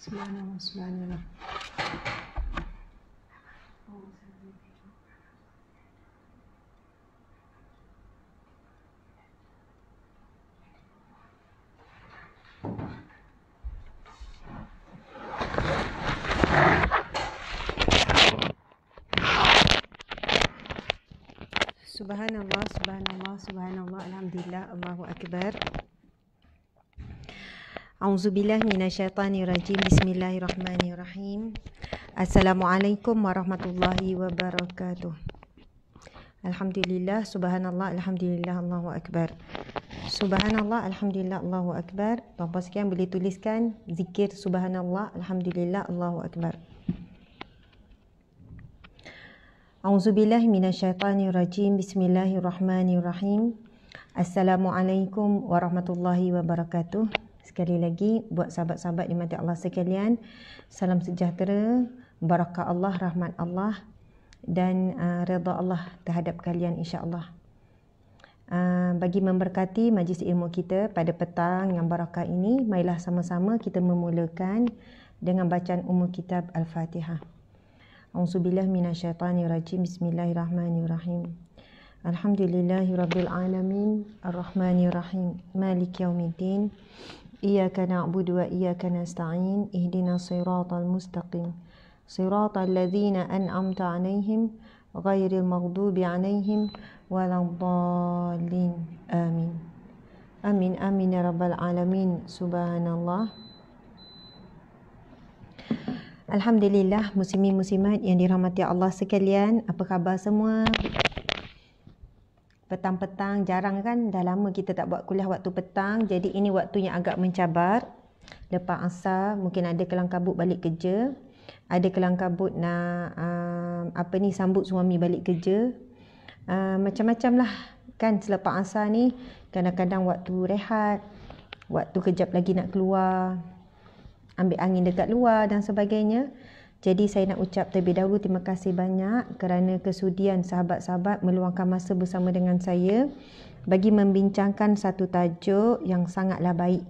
Subhanallah, A'udzubillah minasyaitanirrajim. Bismillahirrahmanirrahim. Assalamualaikum warahmatullahi wabarakatuh. Alhamdulillah, subhanallah, alhamdulillah, Allahu akbar. Subhanallah, alhamdulillah, Allahu akbar. Tuan-tuan sekalian boleh tuliskan zikir subhanallah, alhamdulillah, Allahu akbar. A'udzubillah minasyaitanirrajim. Bismillahirrahmanirrahim. Assalamualaikum warahmatullahi wabarakatuh sekali lagi buat sahabat-sahabat di mata Allah sekalian. Salam sejahtera, barakah Allah, rahmat Allah dan uh, redha Allah terhadap kalian insya-Allah. Uh, bagi memberkati majlis ilmu kita pada petang yang barakah ini, mailah sama-sama kita memulakan dengan bacaan umum kitab Al-Fatihah. أعوذ بالله من الشيطان الرجيم بسم الله الرحمن الرحيم الحمد لله رب العالمين إياك نعبد وإياك نستعين اهدنا الصراط المستقيم صراط الذين أنعمت عليهم غير المغضوب عليهم ولا الضالين آمين آمين آمين يا رب العالمين سبحان الله Alhamdulillah muslimin muslimat yang dirahmati Allah sekalian apa khabar semua petang-petang jarang kan dah lama kita tak buat kuliah waktu petang jadi ini waktunya agak mencabar lepas asar mungkin ada kelangkabut balik kerja ada kelangkabut nak uh, apa ni sambut suami balik kerja uh, macam-macam lah kan selepas asar ni kadang-kadang waktu rehat waktu kejap lagi nak keluar ambil angin dekat luar dan sebagainya jadi saya nak ucap terlebih dahulu terima kasih banyak kerana kesudian sahabat-sahabat meluangkan masa bersama dengan saya bagi membincangkan satu tajuk yang sangatlah baik.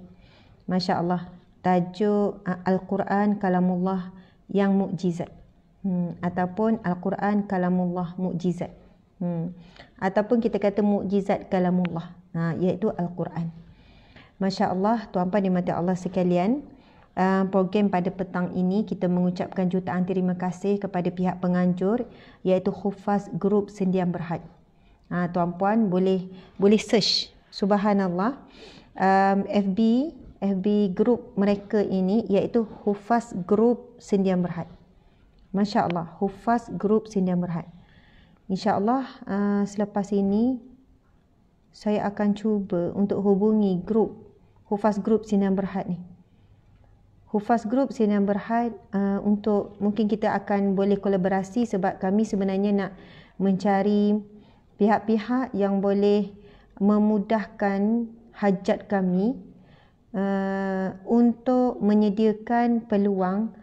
Masya Allah, tajuk ah, Al-Quran Kalamullah yang mukjizat. Hmm, ataupun Al-Quran Kalamullah mukjizat. Hmm. Ataupun kita kata mukjizat Kalamullah, ha, iaitu Al-Quran. Masya Allah, tuan-puan dan mati Allah sekalian program eh, pada petang ini kita mengucapkan jutaan terima kasih kepada pihak penganjur iaitu Khufas Group Sendian Berhad. Ah ha, tuan puan boleh boleh search subhanallah. Um, FB FB group mereka ini iaitu Hufaz Group Sendian Berhad. Masya-Allah, Hufaz Group Sendian Berhad. Insya-Allah uh, selepas ini saya akan cuba untuk hubungi group Hufaz Group Sendian Berhad ni. Hufaz Group Sinan Berhad uh, untuk mungkin kita akan boleh kolaborasi sebab kami sebenarnya nak mencari pihak-pihak yang boleh memudahkan hajat kami uh, untuk menyediakan peluang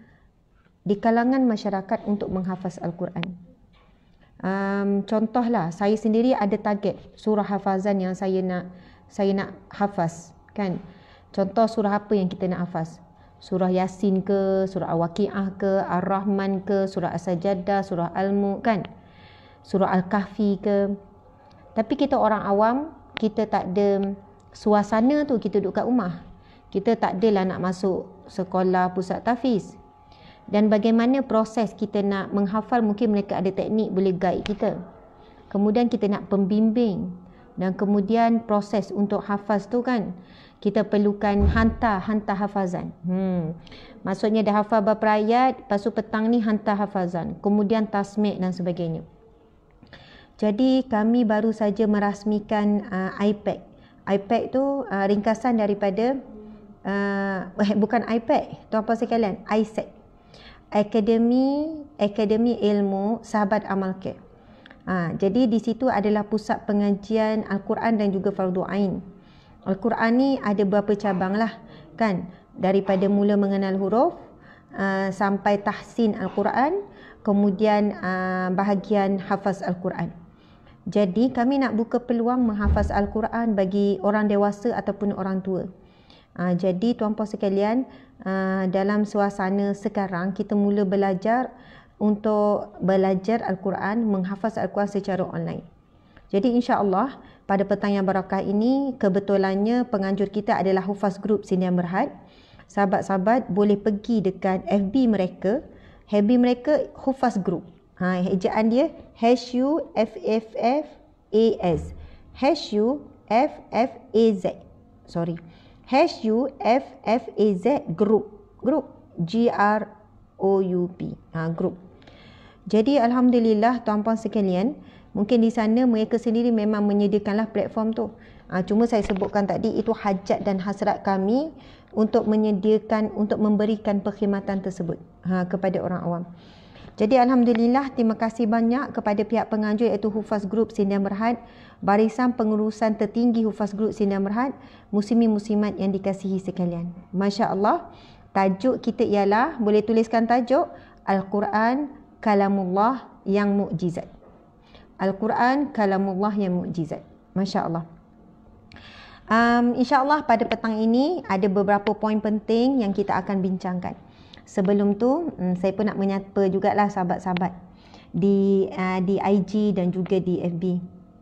di kalangan masyarakat untuk menghafaz Al-Quran. Um, contohlah, saya sendiri ada target surah hafazan yang saya nak saya nak hafaz. Kan? Contoh surah apa yang kita nak hafaz? surah Yasin ke, surah Al-Waqi'ah ke, Ar-Rahman ke, surah As-Sajadah, surah Al-Mulk kan? Surah Al-Kahfi ke. Tapi kita orang awam, kita tak ada suasana tu kita duduk kat rumah. Kita tak lah nak masuk sekolah pusat tafiz. Dan bagaimana proses kita nak menghafal mungkin mereka ada teknik boleh guide kita. Kemudian kita nak pembimbing. Dan kemudian proses untuk hafaz tu kan kita perlukan hantar hantar hafazan. Hmm. Maksudnya dah hafal beberapa ayat, pasu petang ni hantar hafazan. Kemudian tasmik dan sebagainya. Jadi kami baru saja merasmikan uh, iPad. iPad tu uh, ringkasan daripada uh, eh, bukan iPad, tuan-puan sekalian, iSEC. Akademi Akademi Ilmu Sahabat Amal ke? Ha, ah, jadi di situ adalah pusat pengajian Al-Quran dan juga Fardu Ain. Al-Quran ni ada beberapa cabang lah kan daripada mula mengenal huruf uh, sampai tahsin Al-Quran kemudian uh, bahagian hafaz Al-Quran. Jadi kami nak buka peluang menghafaz Al-Quran bagi orang dewasa ataupun orang tua. Uh, jadi tuan puan sekalian uh, dalam suasana sekarang kita mula belajar untuk belajar Al-Quran menghafaz Al-Quran secara online. Jadi insya-Allah pada petang yang barakah ini kebetulannya penganjur kita adalah Hufaz Group Sinian Berhad. Sahabat-sahabat boleh pergi dekat FB mereka. FB mereka Hufaz Group. Ha, ejaan dia H-U-F-F-F-A-S. H-U-F-F-A-Z. Sorry. H-U-F-F-A-Z Group. Group. G-R-O-U-P. Ha, group. Jadi Alhamdulillah tuan-puan sekalian. Mungkin di sana mereka sendiri memang menyediakanlah platform tu. Ha, cuma saya sebutkan tadi itu hajat dan hasrat kami untuk menyediakan, untuk memberikan perkhidmatan tersebut ha, kepada orang awam. Jadi Alhamdulillah, terima kasih banyak kepada pihak penganjur iaitu Hufaz Group Sindian Berhad, barisan pengurusan tertinggi Hufaz Group Sindian Berhad, musimi-musimat yang dikasihi sekalian. Masya Allah, tajuk kita ialah, boleh tuliskan tajuk, Al-Quran Kalamullah yang mukjizat. Al-Quran kalamullah yang mukjizat. Masya-Allah. Um insya-Allah pada petang ini ada beberapa poin penting yang kita akan bincangkan. Sebelum tu um, saya pun nak menyapa lah, sahabat-sahabat di uh, di IG dan juga di FB.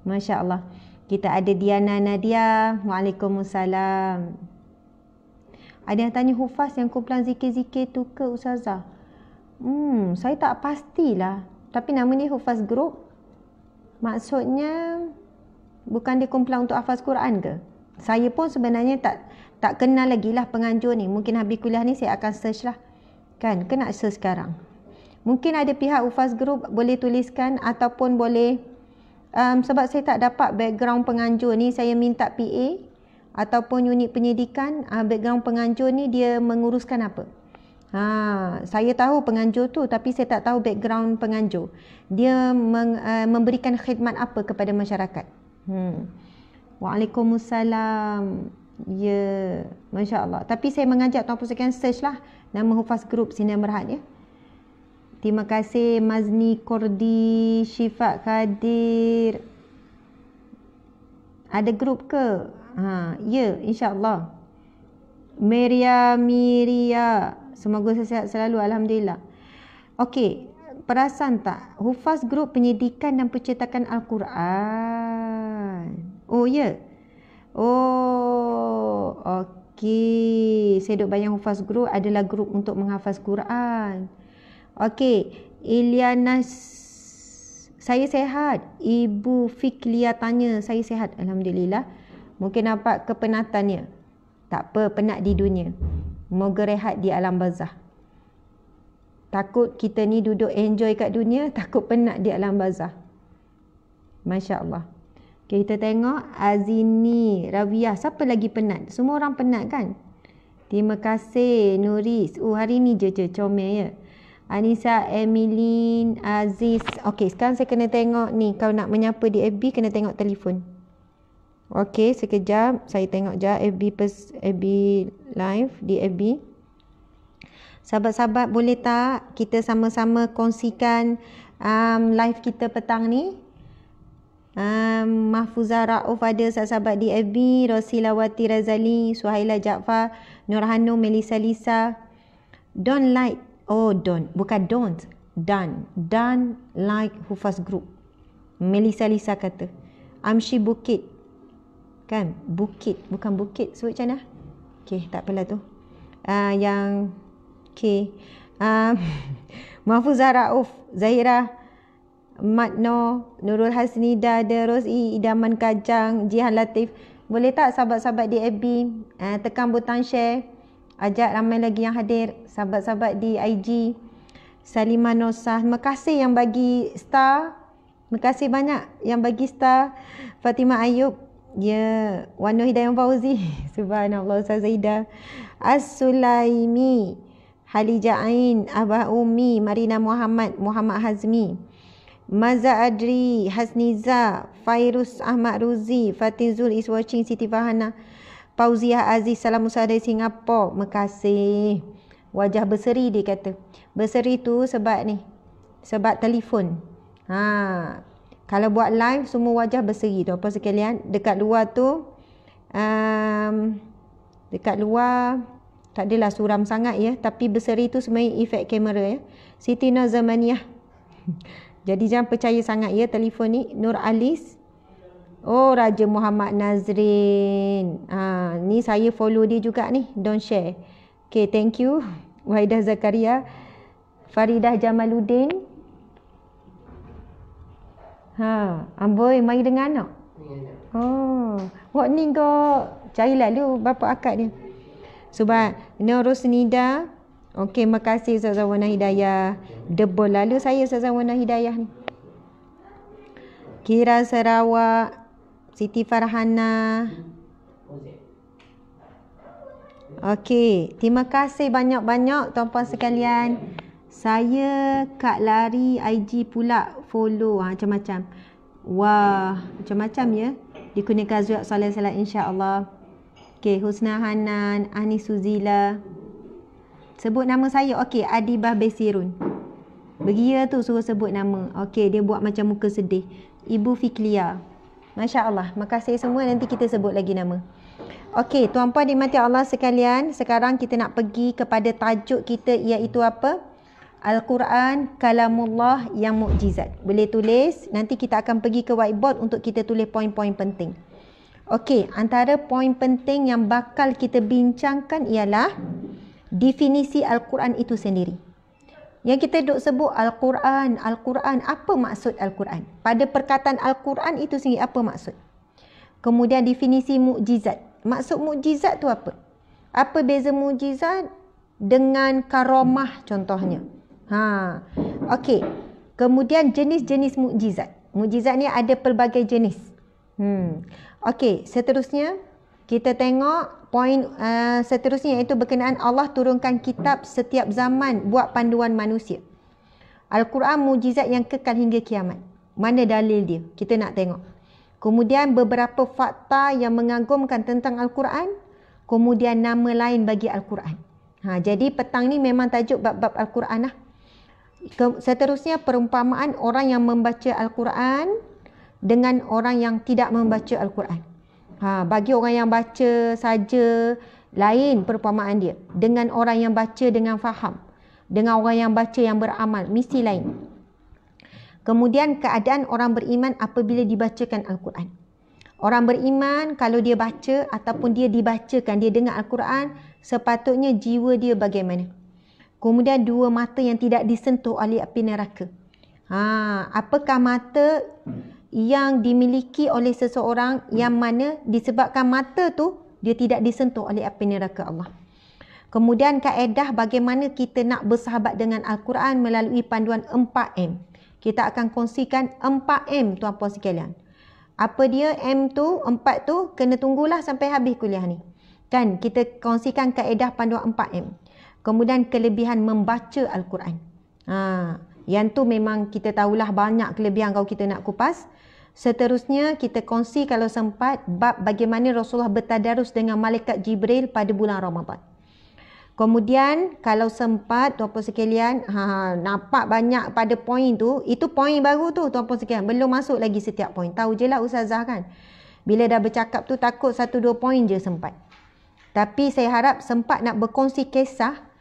Masya-Allah. Kita ada Diana Nadia. Waalaikumsalam. Ada yang tanya Hufaz yang kumpulan zikir-zikir tu ke Ustazah? Hmm, saya tak pastilah. Tapi nama ni Hufaz Group. Maksudnya bukan dia untuk hafaz Quran ke? Saya pun sebenarnya tak tak kenal lagi lah penganjur ni. Mungkin habis kuliah ni saya akan search lah. Kan? Kena search sekarang. Mungkin ada pihak Ufaz Group boleh tuliskan ataupun boleh um, sebab saya tak dapat background penganjur ni saya minta PA ataupun unit penyidikan uh, background penganjur ni dia menguruskan apa? Ha, saya tahu penganjur tu tapi saya tak tahu background penganjur. Dia meng, uh, memberikan khidmat apa kepada masyarakat. Hmm. Waalaikumsalam. Ya, yeah. Masya Allah. Tapi saya mengajak Tuan sekian search lah. Nama Hufaz Group Sinar Merhat ya. Terima kasih Mazni Kordi, Syifat Kadir. Ada grup ke? Ha, ya, yeah, insya Allah. Maria, Miria. Semoga saya sihat selalu. Alhamdulillah. Okey. Perasan tak? Hufaz Group penyidikan dan percetakan Al-Quran. Oh, ya? Yeah. Oh, okey. Saya duk bayang Hufaz Group adalah grup untuk menghafaz Quran. Okey. Iliana saya sehat. Ibu Fiklia tanya. Saya sehat. Alhamdulillah. Mungkin nampak kepenatannya. Tak apa. Penat di dunia. Mengerehat di alam barzah. Takut kita ni duduk enjoy kat dunia, takut penat di alam barzah. Masya Allah. Okay, kita tengok Azini, Raviah. Siapa lagi penat? Semua orang penat kan? Terima kasih Nuris. Oh, hari ni je je comel ya. Anissa, Emeline, Aziz. Okay, sekarang saya kena tengok ni. Kalau nak menyapa di FB, kena tengok telefon. Okey, sekejap saya tengok je FB pers, FB live di FB. Sahabat-sahabat boleh tak kita sama-sama kongsikan um, live kita petang ni? Um, Mahfuzah Ra'uf ada sahabat-sahabat di FB. Rosilawati Razali, Suhaila Jaafar, Nurhanu, Melissa Lisa. Don't like, oh don't, bukan don't. Done. Done like Hufaz Group. Melissa Lisa kata. Amshi Bukit, kan bukit bukan bukit sebut macam mana okey tak apalah tu uh, yang okey uh, um, Rauf Zahira Matno Nurul Hasni The Rosi Idaman Kajang Jihan Latif boleh tak sahabat-sahabat di FB uh, ah, tekan butang share ajak ramai lagi yang hadir sahabat-sahabat di IG Salima Nosah terima kasih yang bagi star terima kasih banyak yang bagi star Fatimah Ayub Ya, Wan Hidayah Fauzi. Subhanallah Ustaz Zaidah. As-Sulaimi. Halija Ain. Abah Umi. Marina Muhammad. Muhammad Hazmi. Maza Adri. Hasniza. Fairus Ahmad Ruzi. Fatin Zul is watching. Siti Fahana. Pauziah Aziz. Salam Ustaz dari Singapura. Makasih. Wajah berseri dia kata. Berseri tu sebab ni. Sebab telefon. Haa. Kalau buat live semua wajah berseri tu apa sekalian. Dekat luar tu um, dekat luar tak adalah suram sangat ya. Tapi berseri tu sebenarnya efek kamera ya. Siti Nazamaniah. Jadi jangan percaya sangat ya telefon ni. Nur Alis. Oh Raja Muhammad Nazrin. Ha, ni saya follow dia juga ni. Don't share. Okay thank you. Waidah Zakaria. Faridah Jamaluddin. Ha, amboi mari dengan anak. Ya, oh, buat ni kau cari lalu bapa akad dia. Sebab Nur Rosnida, okey terima kasih Ustaz Zawana Hidayah. Debol lalu saya Ustaz Zawana Hidayah ni. Kira Sarawak, Siti Farhana. Okey, terima kasih banyak-banyak tuan-tuan sekalian. Saya Kak Lari IG pula follow ha, macam-macam. Wah, macam-macam ya. Dikunikan zuat salat salat insya-Allah. Okey, Husna Hanan, Ani Suzila. Sebut nama saya. Okey, Adibah Besirun. Begia tu suruh sebut nama. Okey, dia buat macam muka sedih. Ibu Fiklia. Masya-Allah. Makasih semua nanti kita sebut lagi nama. Okey, tuan-puan dimati Allah sekalian, sekarang kita nak pergi kepada tajuk kita iaitu apa? Al-Quran Kalamullah yang mukjizat. Boleh tulis. Nanti kita akan pergi ke whiteboard untuk kita tulis poin-poin penting. Okey, antara poin penting yang bakal kita bincangkan ialah definisi Al-Quran itu sendiri. Yang kita duk sebut Al-Quran, Al-Quran, apa maksud Al-Quran? Pada perkataan Al-Quran itu sendiri, apa maksud? Kemudian definisi mukjizat. Maksud mukjizat tu apa? Apa beza mukjizat dengan karamah contohnya? Ha. Okey. Kemudian jenis-jenis mukjizat. Mukjizat ni ada pelbagai jenis. Hmm. Okey, seterusnya kita tengok poin uh, eh, seterusnya iaitu berkenaan Allah turunkan kitab setiap zaman buat panduan manusia. Al-Quran mukjizat yang kekal hingga kiamat. Mana dalil dia? Kita nak tengok. Kemudian beberapa fakta yang mengagumkan tentang Al-Quran. Kemudian nama lain bagi Al-Quran. Ha, jadi petang ni memang tajuk bab-bab Al-Quran lah seterusnya perumpamaan orang yang membaca al-Quran dengan orang yang tidak membaca al-Quran. Ha bagi orang yang baca saja lain perumpamaan dia dengan orang yang baca dengan faham. Dengan orang yang baca yang beramal mesti lain. Kemudian keadaan orang beriman apabila dibacakan al-Quran. Orang beriman kalau dia baca ataupun dia dibacakan dia dengar al-Quran sepatutnya jiwa dia bagaimana? Kemudian dua mata yang tidak disentuh oleh api neraka. Ha, apakah mata yang dimiliki oleh seseorang yang mana disebabkan mata tu dia tidak disentuh oleh api neraka Allah. Kemudian kaedah bagaimana kita nak bersahabat dengan Al-Quran melalui panduan 4M. Kita akan kongsikan 4M tuan-puan sekalian. Apa dia M tu, 4 tu, kena tunggulah sampai habis kuliah ni. Kan kita kongsikan kaedah panduan 4M. Kemudian kelebihan membaca Al-Quran. Ha, yang tu memang kita tahulah banyak kelebihan kalau kita nak kupas. Seterusnya kita kongsi kalau sempat bab bagaimana Rasulullah bertadarus dengan Malaikat Jibril pada bulan Ramadan. Kemudian kalau sempat tuan-puan sekalian ha, nampak banyak pada poin tu. Itu poin baru tu tuan-puan sekalian. Belum masuk lagi setiap poin. Tahu je lah Ustazah kan. Bila dah bercakap tu takut satu dua poin je sempat. Tapi saya harap sempat nak berkongsi kisah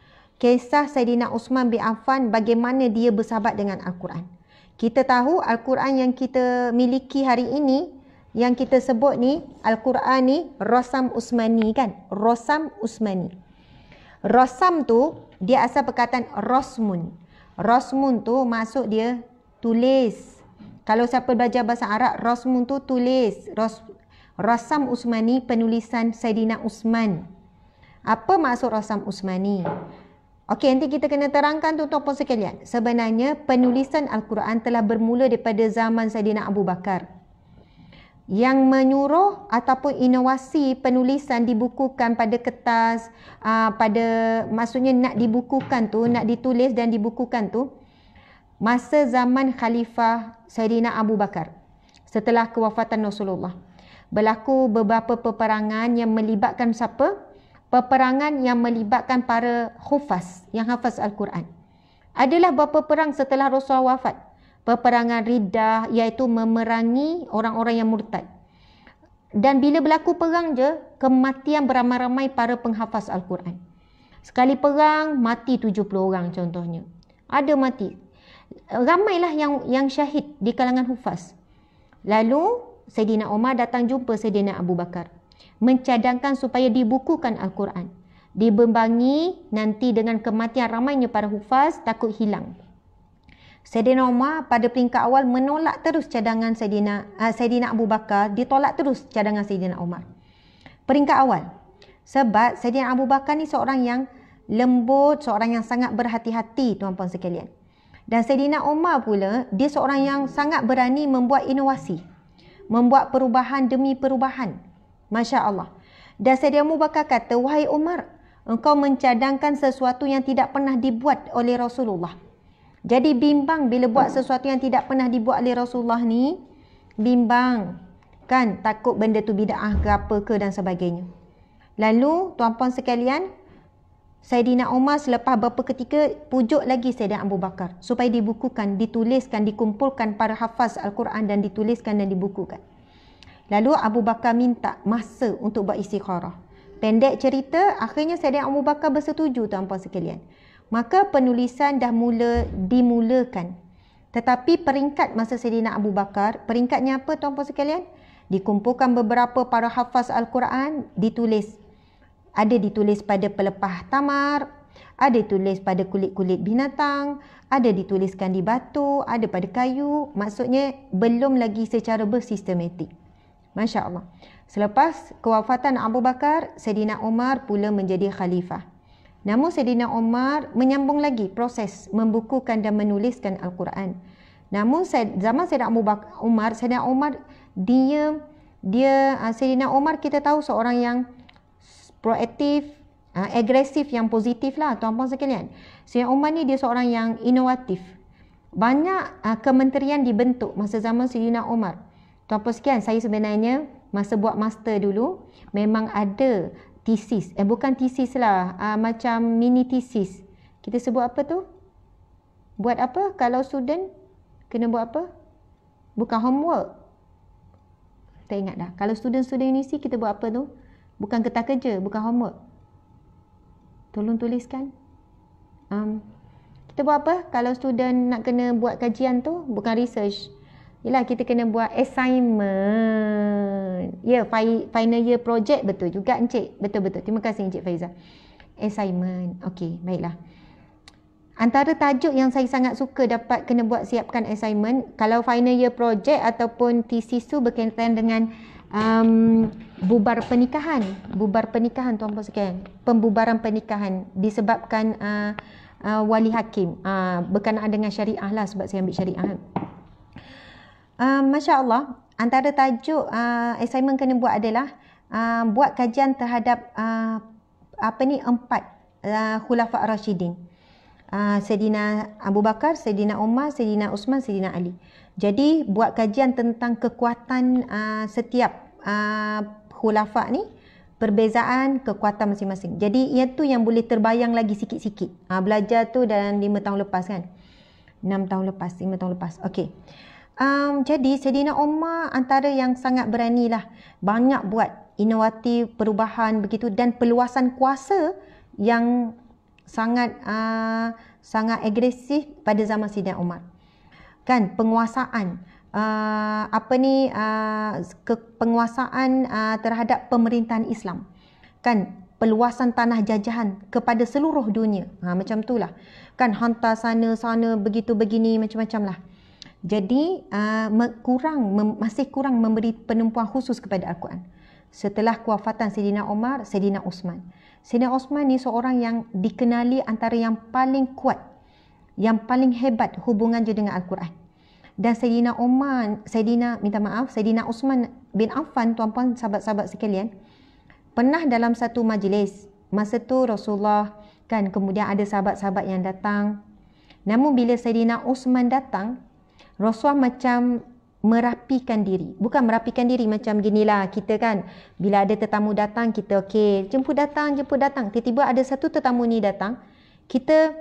kisah Saidina Osman bin Affan bagaimana dia bersahabat dengan Al-Quran. Kita tahu Al-Quran yang kita miliki hari ini yang kita sebut ni Al-Quran ni Rosam Usmani kan? Rosam Usmani. Rosam tu dia asal perkataan Rosmun. Rosmun tu masuk dia tulis. Kalau siapa belajar bahasa Arab, Rosmun tu tulis. Ros, Rosam Usmani penulisan Saidina Usman. Apa maksud Rosam Usmani? Okey, nanti kita kena terangkan tuan-tuan pun sekalian. Sebenarnya penulisan Al-Quran telah bermula daripada zaman Saidina Abu Bakar. Yang menyuruh ataupun inovasi penulisan dibukukan pada kertas, aa, ah, pada maksudnya nak dibukukan tu, nak ditulis dan dibukukan tu, masa zaman Khalifah Saidina Abu Bakar setelah kewafatan Rasulullah. Berlaku beberapa peperangan yang melibatkan siapa? peperangan yang melibatkan para Hufaz yang hafaz Al-Quran. Adalah beberapa perang setelah Rasul wafat. Peperangan Riddah iaitu memerangi orang-orang yang murtad. Dan bila berlaku perang je, kematian beramai-ramai para penghafaz Al-Quran. Sekali perang, mati 70 orang contohnya. Ada mati. Ramailah yang yang syahid di kalangan Hufaz. Lalu, Sayyidina Omar datang jumpa Sayyidina Abu Bakar mencadangkan supaya dibukukan Al-Quran. Dibembangi nanti dengan kematian ramainya para hufaz takut hilang. Sayyidina Umar pada peringkat awal menolak terus cadangan Sayyidina, uh, ah, Sayyidina Abu Bakar, ditolak terus cadangan Sayyidina Umar. Peringkat awal. Sebab Sayyidina Abu Bakar ni seorang yang lembut, seorang yang sangat berhati-hati tuan-puan sekalian. Dan Sayyidina Umar pula, dia seorang yang sangat berani membuat inovasi. Membuat perubahan demi perubahan. Masya Allah. Dan Sayyidina Abu Bakar kata, Wahai Umar, engkau mencadangkan sesuatu yang tidak pernah dibuat oleh Rasulullah. Jadi bimbang bila buat sesuatu yang tidak pernah dibuat oleh Rasulullah ni, bimbang. Kan, takut benda tu bida'ah ke apa ke dan sebagainya. Lalu, tuan-puan sekalian, Sayyidina Umar selepas beberapa ketika pujuk lagi Sayyidina Abu Bakar supaya dibukukan, dituliskan, dikumpulkan para hafaz Al-Quran dan dituliskan dan dibukukan. Lalu Abu Bakar minta masa untuk buat istikharah. Pendek cerita, akhirnya saya Abu Bakar bersetuju tanpa sekalian. Maka penulisan dah mula dimulakan. Tetapi peringkat masa Sayyidina Abu Bakar, peringkatnya apa tanpa sekalian? Dikumpulkan beberapa para hafaz Al-Quran, ditulis. Ada ditulis pada pelepah tamar, ada ditulis pada kulit-kulit binatang, ada dituliskan di batu, ada pada kayu. Maksudnya belum lagi secara bersistematik. Masya Allah. Selepas kewafatan Abu Bakar, Sedina Omar pula menjadi khalifah. Namun Sedina Omar menyambung lagi proses membukukan dan menuliskan Al-Quran. Namun zaman Sedina Abu Bakar, Sedina Omar dia dia ah, Sedina Omar kita tahu seorang yang proaktif, ah, agresif yang positif lah tuan-tuan sekalian. Sedina Omar ni dia seorang yang inovatif. Banyak ah, kementerian dibentuk masa zaman Sedina Omar. Tuan Puan sekian, saya sebenarnya masa buat master dulu memang ada thesis. Eh bukan thesis lah, uh, macam mini thesis. Kita sebut apa tu? Buat apa kalau student kena buat apa? Bukan homework. Tak ingat dah. Kalau student-student universiti kita buat apa tu? Bukan kertas kerja, bukan homework. Tolong tuliskan. Um, kita buat apa kalau student nak kena buat kajian tu? Bukan research. Yelah kita kena buat assignment. Ya, yeah, final year project betul juga Encik. Betul-betul. Terima kasih Encik Faizah. Assignment. Okey, baiklah. Antara tajuk yang saya sangat suka dapat kena buat siapkan assignment. Kalau final year project ataupun thesis tu berkaitan dengan um, bubar pernikahan. Bubar pernikahan tuan puan sekalian. Pembubaran pernikahan disebabkan uh, uh, wali hakim. Uh, berkenaan dengan syariah lah sebab saya ambil syariah. Uh, ah, Masya Allah, antara tajuk uh, assignment kena buat adalah uh, buat kajian terhadap uh, apa ni empat uh, khulafa Rashidin. Uh, Sayyidina Abu Bakar, Sayyidina Umar, Sayyidina Osman, Sayyidina Ali. Jadi buat kajian tentang kekuatan uh, setiap uh, khulafa ni perbezaan kekuatan masing-masing. Jadi ia tu yang boleh terbayang lagi sikit-sikit. Uh, belajar tu dalam lima tahun lepas kan. enam tahun lepas, lima tahun lepas. Okey. Um, jadi Sedina Omar antara yang sangat berani lah banyak buat inovatif perubahan begitu dan peluasan kuasa yang sangat uh, sangat agresif pada zaman Sedina Omar. Kan penguasaan uh, apa ni uh, penguasaan uh, terhadap pemerintahan Islam. Kan peluasan tanah jajahan kepada seluruh dunia. Ha macam lah Kan hantar sana sana begitu begini macam macam lah jadi uh, kurang mem, masih kurang memberi penumpuan khusus kepada Al-Quran. Setelah kewafatan Sayyidina Omar, Sayyidina Osman. Sayyidina Osman ni seorang yang dikenali antara yang paling kuat, yang paling hebat hubungan dia dengan Al-Quran. Dan Sayyidina Omar, Sayyidina minta maaf, Sayyidina Osman bin Affan, tuan tuan sahabat-sahabat sekalian, pernah dalam satu majlis, masa tu Rasulullah kan kemudian ada sahabat-sahabat yang datang. Namun bila Sayyidina Osman datang, Rasuah macam merapikan diri. Bukan merapikan diri macam ginilah kita kan. Bila ada tetamu datang kita okey, jemput datang, jemput datang. Tiba-tiba ada satu tetamu ni datang, kita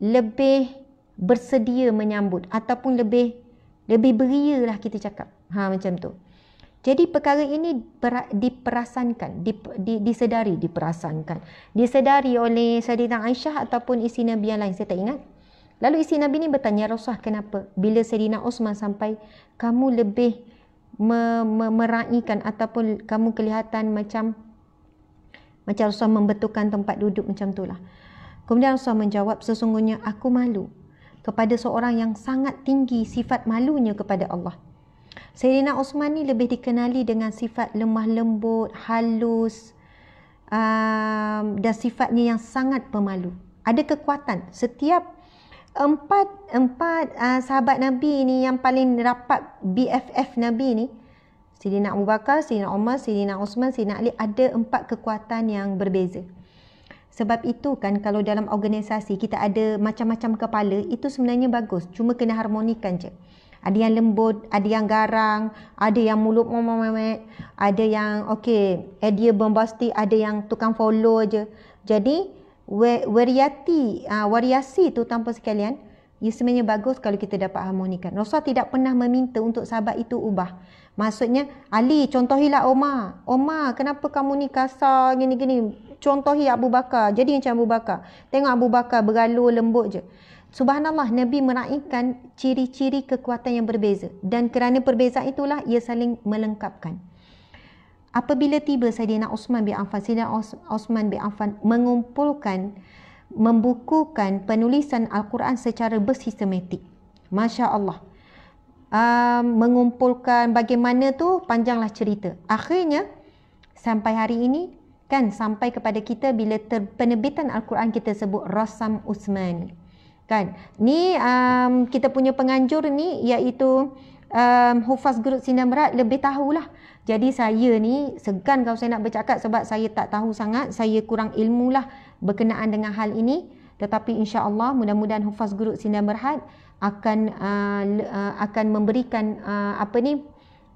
lebih bersedia menyambut ataupun lebih lebih lah kita cakap. Ha macam tu. Jadi perkara ini diperasankan, disedari, diperasankan. Disedari oleh Sayyidina Aisyah ataupun isteri Nabi yang lain, saya tak ingat. Lalu isi Nabi ni bertanya Rasulullah kenapa bila Sayyidina Osman sampai kamu lebih meraihkan ataupun kamu kelihatan macam macam Rasulullah membetulkan tempat duduk macam tu lah Kemudian Rasulullah menjawab sesungguhnya aku malu kepada seorang yang sangat tinggi sifat malunya kepada Allah. Sayyidina Osman ni lebih dikenali dengan sifat lemah lembut, halus um, dan sifatnya yang sangat pemalu. Ada kekuatan. Setiap empat empat uh, sahabat Nabi ni yang paling rapat BFF Nabi ni Sidina Abu nak Sidina Umar, nak Osman, Sidina Ali ada empat kekuatan yang berbeza. Sebab itu kan kalau dalam organisasi kita ada macam-macam kepala itu sebenarnya bagus. Cuma kena harmonikan je. Ada yang lembut, ada yang garang, ada yang mulut memamamek, ada yang okay, eh, dia bombastik, ada yang tukang follow je. Jadi, variati uh, ah, variasi tu tanpa sekalian ia sebenarnya bagus kalau kita dapat harmonikan. Rasulullah tidak pernah meminta untuk sahabat itu ubah. Maksudnya, Ali, contohilah Omar. Omar, kenapa kamu ni kasar gini-gini? Contohi Abu Bakar. Jadi macam Abu Bakar. Tengok Abu Bakar bergalur lembut je. Subhanallah, Nabi meraihkan ciri-ciri kekuatan yang berbeza. Dan kerana perbezaan itulah, ia saling melengkapkan. Apabila tiba Saidina Osman bin Affan, Saidina Osman bin Affan mengumpulkan, membukukan penulisan Al-Quran secara bersistematik. Masya Allah. Um, mengumpulkan bagaimana tu panjanglah cerita. Akhirnya sampai hari ini kan sampai kepada kita bila ter- penerbitan Al-Quran kita sebut Rasam Usman. Kan? Ni um, kita punya penganjur ni iaitu um, Hufaz Gurut Sinamrat lebih tahulah. Jadi saya ni segan kalau saya nak bercakap sebab saya tak tahu sangat, saya kurang ilmu lah berkenaan dengan hal ini. Tetapi insya Allah mudah-mudahan Hufaz Guru Sindan Berhad akan uh, uh, akan memberikan uh, apa ni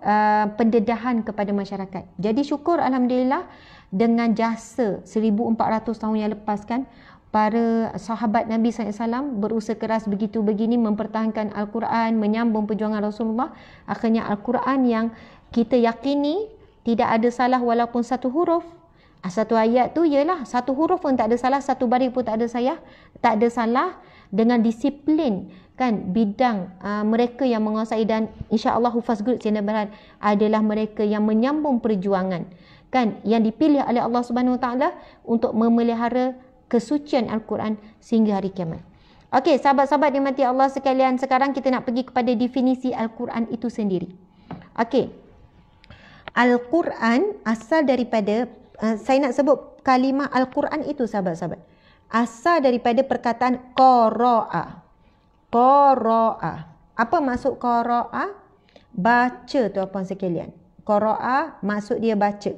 uh, pendedahan kepada masyarakat. Jadi syukur Alhamdulillah dengan jasa 1400 tahun yang lepas kan para sahabat Nabi SAW berusaha keras begitu begini mempertahankan Al-Quran, menyambung perjuangan Rasulullah. Akhirnya Al-Quran yang kita yakini tidak ada salah walaupun satu huruf. Ah, satu ayat tu ialah satu huruf pun tak ada salah, satu baris pun tak ada salah, tak ada salah dengan disiplin kan bidang uh, mereka yang menguasai dan insya-Allah Hufaz Group Channel adalah mereka yang menyambung perjuangan kan yang dipilih oleh Allah Subhanahu taala untuk memelihara kesucian Al-Quran sehingga hari kiamat. Okey, sahabat-sahabat dimati Allah sekalian, sekarang kita nak pergi kepada definisi Al-Quran itu sendiri. Okey, Al-Quran asal daripada uh, saya nak sebut kalimah Al-Quran itu sahabat-sahabat. Asal daripada perkataan qara'a. Qara'a. Apa maksud qara'a? Baca tuan puan sekalian. Qara'a maksud dia baca.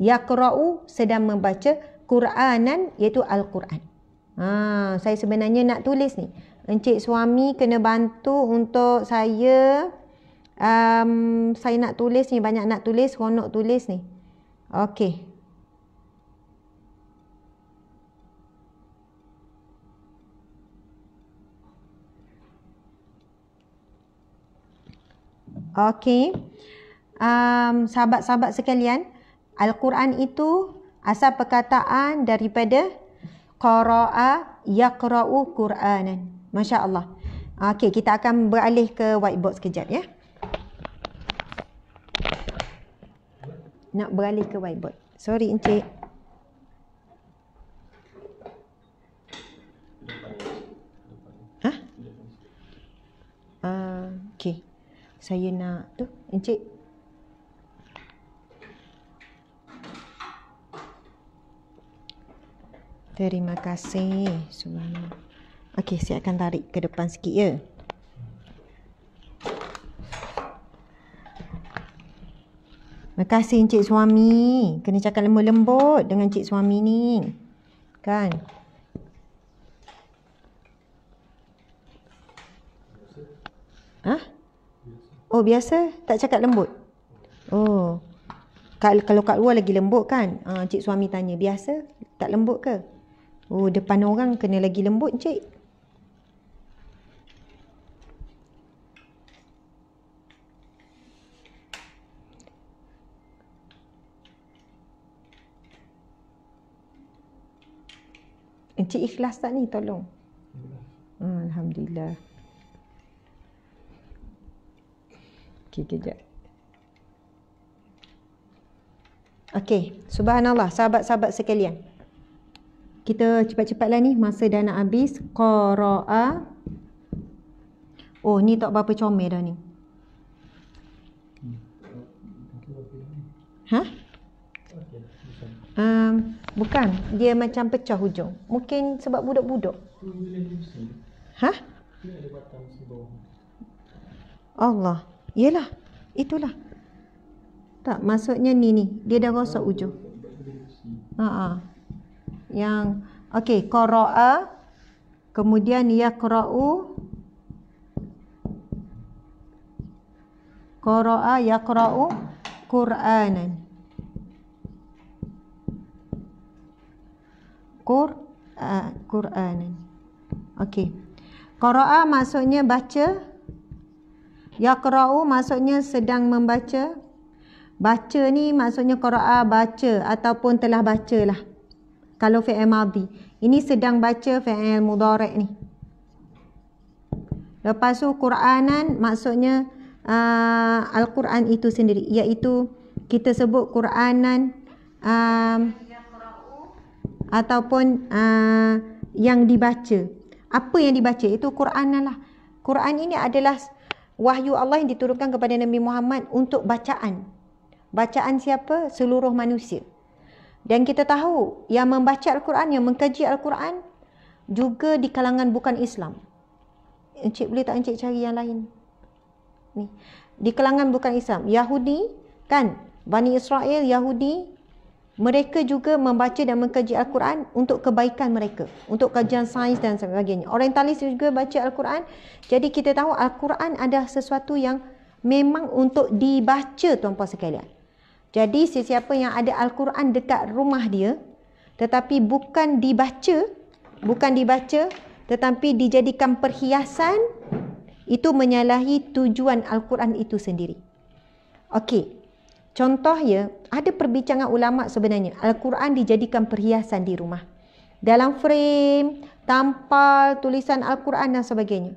Yaqra'u sedang membaca Quranan iaitu Al-Quran. Ha, saya sebenarnya nak tulis ni. Encik suami kena bantu untuk saya um, saya nak tulis ni banyak nak tulis seronok tulis ni okey Okey. Um, sahabat-sahabat sekalian, Al-Quran itu asal perkataan daripada qara'a yaqra'u Quranan. Masya-Allah. Okey, kita akan beralih ke whiteboard sekejap ya. nak beralih ke whiteboard. Sorry Encik. Ah? Ah, okey. Saya nak tu Encik. Terima kasih. semua Okey, saya akan tarik ke depan sikit ya. Terima kasih Encik Suami. Kena cakap lembut-lembut dengan Encik Suami ni. Kan? Hah? Oh, biasa? Tak cakap lembut? Oh. Kalau, kalau kat luar lagi lembut kan? Ah, Encik Suami tanya. Biasa? Tak lembut ke? Oh, depan orang kena lagi lembut, Encik. Encik. Encik ikhlas tak ni tolong hmm, Alhamdulillah Okay kejap Okay, subhanallah sahabat-sahabat sekalian. Kita cepat-cepatlah ni masa dah nak habis qaraa. Oh, ni tak berapa comel dah ni. Hah? Um, Bukan. Dia macam pecah hujung. Mungkin sebab budak-budak. Ha? Allah. Yelah. Itulah. Tak, maksudnya ni ni. Dia dah rosak hujung. Ha -ha. Yang, okey. Qara'a. Kemudian yakra'u. Qara'a yakra'u. Qur'anan. Eh, Quran. Okey. Qara'a maksudnya baca. Yaqra'u maksudnya sedang membaca. Baca ni maksudnya Qara'a baca ataupun telah baca lah. Kalau fi'il madhi. Ini sedang baca fi'il mudarek ni. Lepas tu Quranan maksudnya uh, Al-Quran itu sendiri. Iaitu kita sebut Quranan. Uh, ataupun uh, yang dibaca. Apa yang dibaca? Itu Quran lah. Quran ini adalah wahyu Allah yang diturunkan kepada Nabi Muhammad untuk bacaan. Bacaan siapa? Seluruh manusia. Dan kita tahu yang membaca Al-Quran, yang mengkaji Al-Quran juga di kalangan bukan Islam. Encik boleh tak encik cari yang lain? Ni. Di kalangan bukan Islam. Yahudi kan? Bani Israel, Yahudi, mereka juga membaca dan mengkaji Al-Quran untuk kebaikan mereka, untuk kajian sains dan sebagainya. Orientalis juga baca Al-Quran. Jadi kita tahu Al-Quran ada sesuatu yang memang untuk dibaca tuan-puan sekalian. Jadi sesiapa yang ada Al-Quran dekat rumah dia tetapi bukan dibaca, bukan dibaca tetapi dijadikan perhiasan itu menyalahi tujuan Al-Quran itu sendiri. Okey. Contoh ya, ada perbincangan ulama sebenarnya Al-Quran dijadikan perhiasan di rumah. Dalam frame, tampal, tulisan Al-Quran dan sebagainya.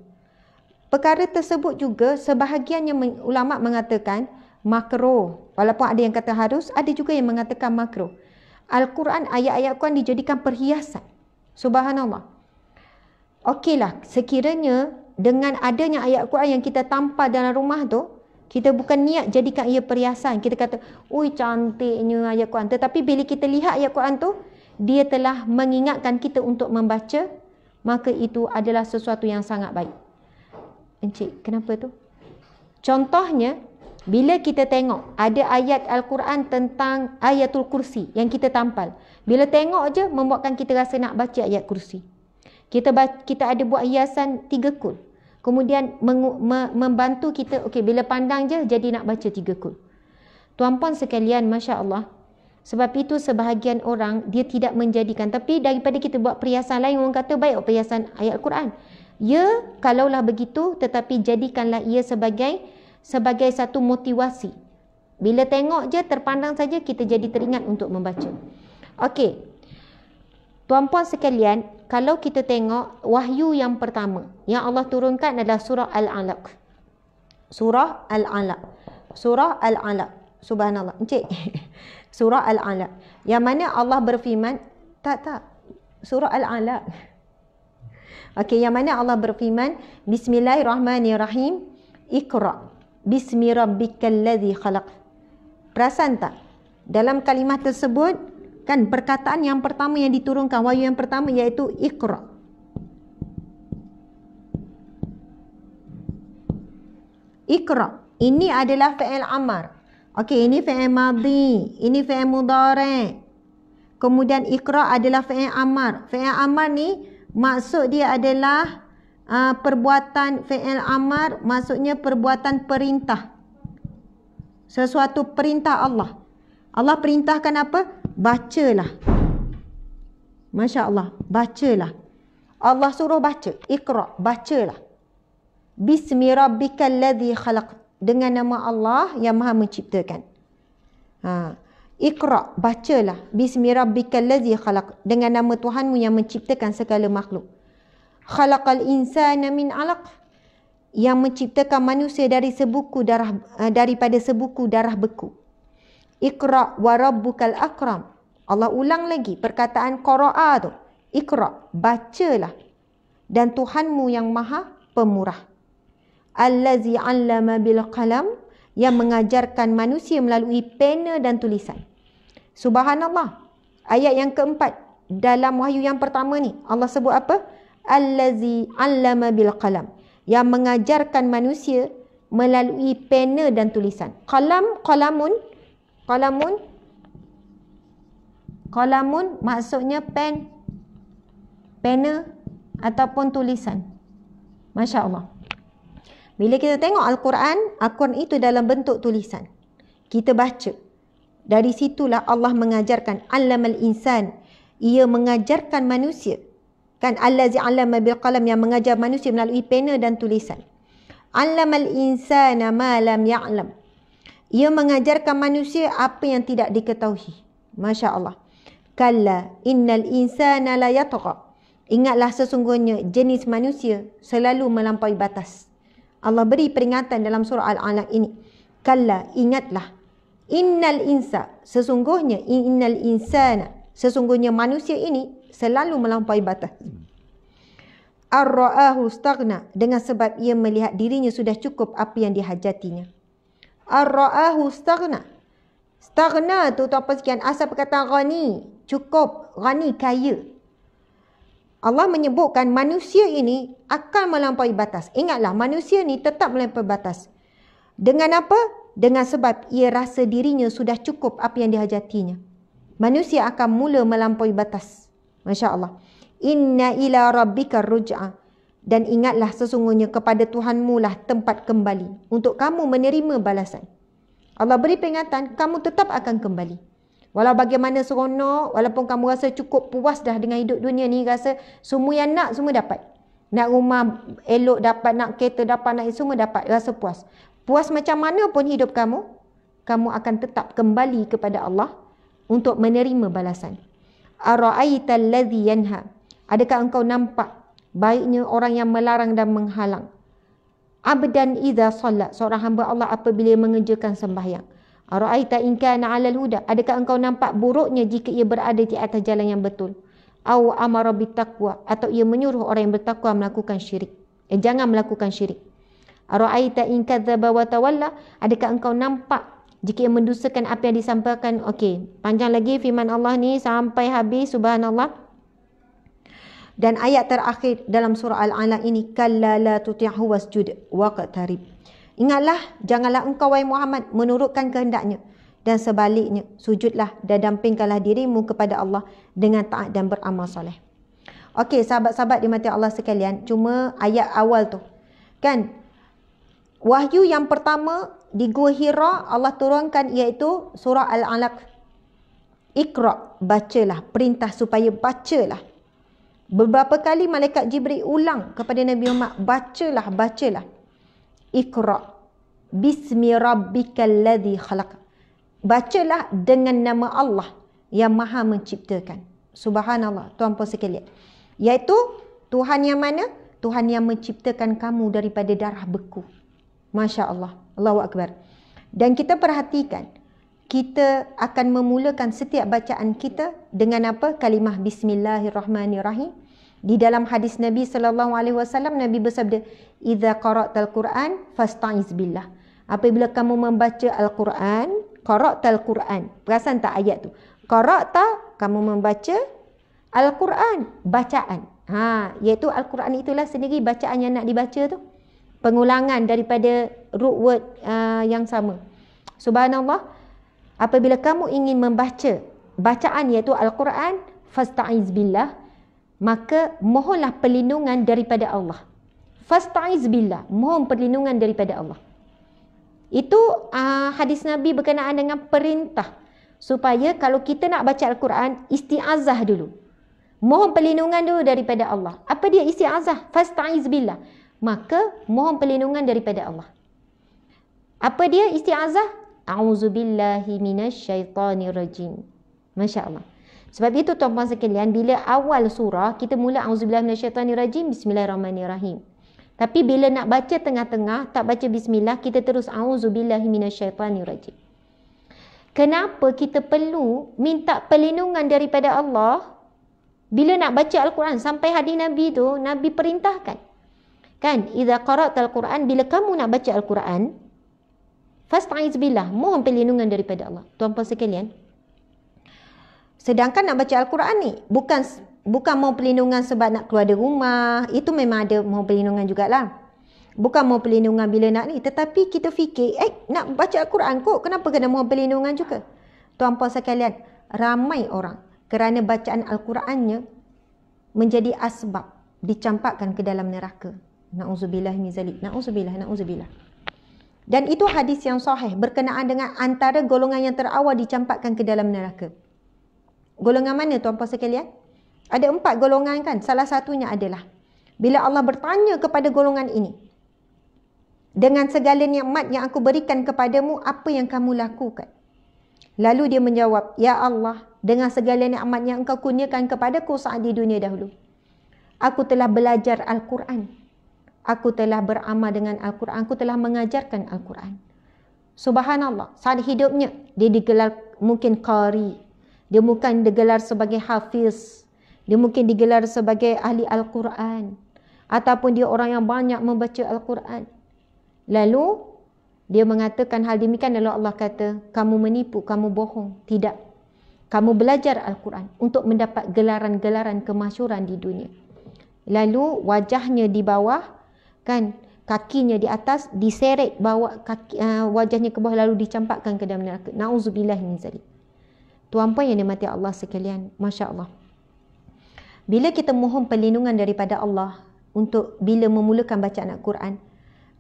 Perkara tersebut juga sebahagiannya ulama mengatakan makro. Walaupun ada yang kata harus, ada juga yang mengatakan makro. Al-Quran ayat-ayat Quran dijadikan perhiasan. Subhanallah. Okeylah, sekiranya dengan adanya ayat Quran yang kita tampal dalam rumah tu, kita bukan niat jadikan ia perhiasan. Kita kata, ui cantiknya ayat Quran. Tetapi bila kita lihat ayat Quran tu, dia telah mengingatkan kita untuk membaca, maka itu adalah sesuatu yang sangat baik. Encik, kenapa tu? Contohnya, bila kita tengok ada ayat Al-Quran tentang ayatul kursi yang kita tampal. Bila tengok je, membuatkan kita rasa nak baca ayat kursi. Kita kita ada buat hiasan tiga kul. Kemudian meng, me, membantu kita okey bila pandang je jadi nak baca tiga kul. Tuan-puan sekalian, masya-Allah. Sebab itu sebahagian orang dia tidak menjadikan tapi daripada kita buat perhiasan lain orang kata baik perhiasan ayat Quran. Ya, kalaulah begitu tetapi jadikanlah ia sebagai sebagai satu motivasi. Bila tengok je terpandang saja kita jadi teringat untuk membaca. Okey. Tuan-puan sekalian, kalau kita tengok wahyu yang pertama yang Allah turunkan adalah surah Al-Alaq. Surah Al-Alaq. Surah Al-Alaq. Subhanallah. Encik. Surah Al-Alaq. Yang mana Allah berfirman. Tak, tak. Surah Al-Alaq. Okey, yang mana Allah berfirman. Bismillahirrahmanirrahim. Ikra. Bismi rabbikal ladhi Perasan tak? Dalam kalimah tersebut, Kan perkataan yang pertama yang diturunkan wahyu yang pertama yaitu Iqra. Iqra. Ini adalah fi'il amar. Okey, ini fi'il madhi, ini fi'il mudhari. Kemudian Iqra adalah fi'il amar. Fi'il amar ni maksud dia adalah uh, perbuatan fi'il amar maksudnya perbuatan perintah. Sesuatu perintah Allah. Allah perintahkan apa? bacalah. Masya Allah, bacalah. Allah suruh baca. Ikhra, bacalah. Bismi Rabbikal ladhi khalaq. Dengan nama Allah yang maha menciptakan. Ha. Ikhra, bacalah. Bismi Rabbikal ladhi khalaq. Dengan nama Tuhanmu yang menciptakan segala makhluk. Khalaqal insana min alaq. Yang menciptakan manusia dari sebuku darah eh, daripada sebuku darah beku. Iqra wa rabbukal akram. Allah ulang lagi perkataan qaraa tu. Iqra, bacalah. Dan Tuhanmu yang Maha Pemurah. Allazi 'allama bil qalam yang mengajarkan manusia melalui pena dan tulisan. Subhanallah. Ayat yang keempat dalam wahyu yang pertama ni Allah sebut apa? Allazi 'allama bil qalam yang mengajarkan manusia melalui pena dan tulisan. Qalam qalamun Kolamun. Kolamun maksudnya pen. Pena ataupun tulisan. Masya Allah. Bila kita tengok Al-Quran, Al-Quran itu dalam bentuk tulisan. Kita baca. Dari situlah Allah mengajarkan alam al-insan. Ia mengajarkan manusia. Kan Allazi alama mabil qalam yang mengajar manusia melalui pena dan tulisan. Alam al-insana ma lam ya'lam. Ia mengajarkan manusia apa yang tidak diketahui. Masya Allah. Kalla innal insana la yatqa. Ingatlah sesungguhnya jenis manusia selalu melampaui batas. Allah beri peringatan dalam surah Al-Alaq ini. Kalla ingatlah. Innal insa sesungguhnya innal insana sesungguhnya manusia ini selalu melampaui batas. Ar-ra'ahu staghna dengan sebab ia melihat dirinya sudah cukup apa yang dihajatinya. Ar-ra'ahu staghna. Staghna tu tu apa sekian. Asal perkataan ghani. Cukup. Ghani kaya. Allah menyebutkan manusia ini akan melampaui batas. Ingatlah manusia ni tetap melampaui batas. Dengan apa? Dengan sebab ia rasa dirinya sudah cukup apa yang dihajatinya. Manusia akan mula melampaui batas. Masya Allah. Inna ila rabbika ruj'a. Ah. Dan ingatlah sesungguhnya kepada Tuhanmu lah tempat kembali untuk kamu menerima balasan. Allah beri peringatan, kamu tetap akan kembali. Walau bagaimana seronok, walaupun kamu rasa cukup puas dah dengan hidup dunia ni, rasa semua yang nak, semua dapat. Nak rumah elok dapat, nak kereta dapat, nak semua dapat, rasa puas. Puas macam mana pun hidup kamu, kamu akan tetap kembali kepada Allah untuk menerima balasan. Ara'aita allazi Adakah engkau nampak baiknya orang yang melarang dan menghalang. Abdan idza salat, seorang hamba Allah apabila mengerjakan sembahyang. Ara'aita in kana 'alal huda, adakah engkau nampak buruknya jika ia berada di atas jalan yang betul? Au amara bittaqwa atau ia menyuruh orang yang bertakwa melakukan syirik. Eh, jangan melakukan syirik. Ara'aita in kadzaba wa adakah engkau nampak jika ia mendusakan apa yang disampaikan? Okey, panjang lagi firman Allah ni sampai habis subhanallah dan ayat terakhir dalam surah al-alaq ini kallala tuti'hu wasjud waqtarib ingatlah janganlah engkau wahai Muhammad menurutkan kehendaknya dan sebaliknya sujudlah dan dampingkanlah dirimu kepada Allah dengan taat dan beramal soleh okey sahabat-sahabat di mata Allah sekalian cuma ayat awal tu kan wahyu yang pertama di Gua Hira Allah turunkan iaitu surah Al-Alaq. Ikra, bacalah. Perintah supaya bacalah. Beberapa kali malaikat Jibril ulang kepada Nabi Muhammad, bacalah, bacalah. Iqra. Bismi rabbikal ladzi khalaq. Bacalah dengan nama Allah yang Maha menciptakan. Subhanallah, tuan puan sekalian. Yaitu Tuhan yang mana? Tuhan yang menciptakan kamu daripada darah beku. Masya-Allah. Allahu akbar. Dan kita perhatikan kita akan memulakan setiap bacaan kita dengan apa? Kalimah Bismillahirrahmanirrahim. Di dalam hadis Nabi sallallahu alaihi wasallam Nabi bersabda, "Idza qara'tal Quran fasta'iz billah." Apabila kamu membaca Al-Quran, qara'tal Quran. Perasan tak ayat tu? Qara'ta kamu membaca Al-Quran, bacaan. Ha, iaitu Al-Quran itulah sendiri bacaan yang nak dibaca tu. Pengulangan daripada root word uh, yang sama. Subhanallah. Apabila kamu ingin membaca bacaan iaitu Al-Quran, fasta'iz billah maka mohonlah perlindungan daripada Allah. Fasta'iz billah, mohon perlindungan daripada Allah. Itu uh, hadis Nabi berkenaan dengan perintah supaya kalau kita nak baca Al-Quran, isti'azah dulu. Mohon perlindungan dulu daripada Allah. Apa dia isti'azah? Fasta'iz billah. Maka mohon perlindungan daripada Allah. Apa dia isti'azah? A'udzubillahi minasyaitonirrajim. Masya-Allah. Sebab itu tuan-tuan sekalian, bila awal surah, kita mula auzubillah minasyaitanirrajim, bismillahirrahmanirrahim. Tapi bila nak baca tengah-tengah, tak baca bismillah, kita terus auzubillah minasyaitanirrajim. Kenapa kita perlu minta perlindungan daripada Allah bila nak baca Al-Quran sampai hadis Nabi tu, Nabi perintahkan. Kan? Iza qara'ta Al-Quran, bila kamu nak baca Al-Quran, fasta'iz billah, mohon perlindungan daripada Allah. Tuan-tuan sekalian, Sedangkan nak baca Al-Quran ni bukan bukan mau perlindungan sebab nak keluar dari rumah. Itu memang ada mau perlindungan jugalah. Bukan mau perlindungan bila nak ni. Tetapi kita fikir, eh nak baca Al-Quran kok. Kenapa kena mau perlindungan juga? Tuan puan sekalian, ramai orang kerana bacaan Al-Qurannya menjadi asbab dicampakkan ke dalam neraka. Na'udzubillah mizalik. Na'udzubillah, na'udzubillah. Dan itu hadis yang sahih berkenaan dengan antara golongan yang terawal dicampakkan ke dalam neraka. Golongan mana tuan puan sekalian? Ada empat golongan kan? Salah satunya adalah bila Allah bertanya kepada golongan ini. Dengan segala nikmat yang aku berikan kepadamu, apa yang kamu lakukan? Lalu dia menjawab, Ya Allah, dengan segala nikmat yang engkau kurniakan kepadaku saat di dunia dahulu. Aku telah belajar Al-Quran. Aku telah beramal dengan Al-Quran. Aku telah mengajarkan Al-Quran. Subhanallah, saat hidupnya, dia digelar mungkin qari, dia bukan digelar sebagai hafiz. Dia mungkin digelar sebagai ahli Al-Quran. Ataupun dia orang yang banyak membaca Al-Quran. Lalu, dia mengatakan hal demikian. Lalu Allah kata, kamu menipu, kamu bohong. Tidak. Kamu belajar Al-Quran untuk mendapat gelaran-gelaran kemasyuran di dunia. Lalu, wajahnya di bawah, kan? kakinya di atas, diseret bawa kaki, eh, wajahnya ke bawah lalu dicampakkan ke dalam neraka. Na'udzubillah min zalik tuan-puan yang dimati Allah sekalian, Masya Allah. Bila kita mohon perlindungan daripada Allah untuk bila memulakan bacaan Al-Quran,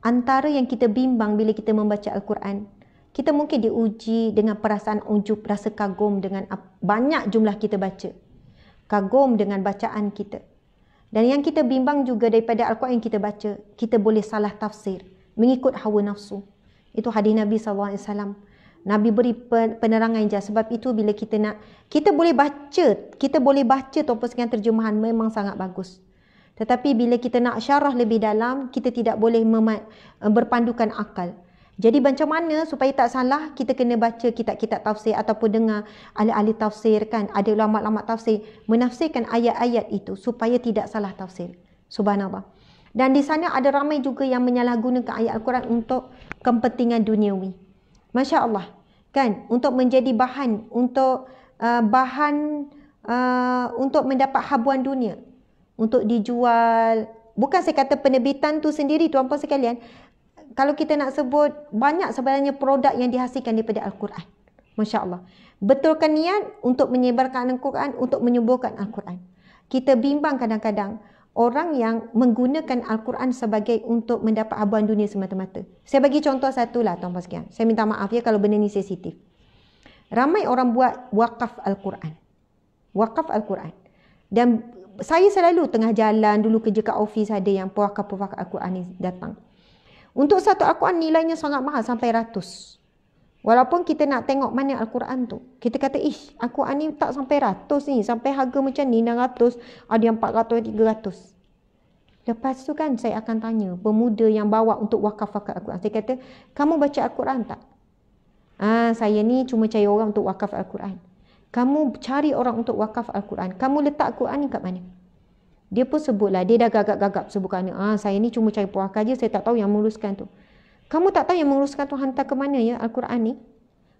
antara yang kita bimbang bila kita membaca Al-Quran, kita mungkin diuji dengan perasaan ujub, rasa kagum dengan banyak jumlah kita baca. Kagum dengan bacaan kita. Dan yang kita bimbang juga daripada Al-Quran yang kita baca, kita boleh salah tafsir, mengikut hawa nafsu. Itu hadis Nabi SAW. Nabi beri penerangan je sebab itu bila kita nak kita boleh baca, kita boleh baca topos dengan terjemahan memang sangat bagus. Tetapi bila kita nak syarah lebih dalam, kita tidak boleh eh, berpandukan akal. Jadi macam mana supaya tak salah kita kena baca kitab-kitab tafsir ataupun dengar ahli-ahli tafsir kan, ada ulama-ulama tafsir menafsirkan ayat-ayat itu supaya tidak salah tafsir. Subhanallah. Dan di sana ada ramai juga yang menyalahgunakan ayat Al-Quran untuk kepentingan duniawi. Masya Allah. Kan? Untuk menjadi bahan. Untuk uh, bahan uh, untuk mendapat habuan dunia. Untuk dijual. Bukan saya kata penerbitan tu sendiri tuan tuan sekalian. Kalau kita nak sebut banyak sebenarnya produk yang dihasilkan daripada Al-Quran. Masya Allah. Betulkan niat untuk menyebarkan Al-Quran, untuk menyembuhkan Al-Quran. Kita bimbang kadang-kadang orang yang menggunakan Al-Quran sebagai untuk mendapat habuan dunia semata-mata. Saya bagi contoh satu lah Tuan Puan Saya minta maaf ya kalau benda ni sensitif. Ramai orang buat wakaf Al-Quran. Wakaf Al-Quran. Dan saya selalu tengah jalan dulu kerja kat ofis ada yang puaka-puaka Al-Quran ni datang. Untuk satu Al-Quran nilainya sangat mahal sampai ratus. Walaupun kita nak tengok mana Al-Quran tu. Kita kata, ish, Al-Quran ah, ni tak sampai ratus ni. Sampai harga macam ni, enam ratus, Ada ah, yang tiga ratus. Lepas tu kan saya akan tanya pemuda yang bawa untuk wakaf-wakaf Al-Quran. Saya kata, kamu baca Al-Quran tak? Ah, saya ni cuma cari orang untuk wakaf Al-Quran. Kamu cari orang untuk wakaf Al-Quran. Kamu letak Al-Quran ni kat mana? Dia pun sebutlah. Dia dah gagap-gagap sebutkan. Ah, saya ni cuma cari puak kerja. Saya tak tahu yang muluskan tu. Kamu tak tahu yang menguruskan Tuhan hantar ke mana ya Al-Quran ni?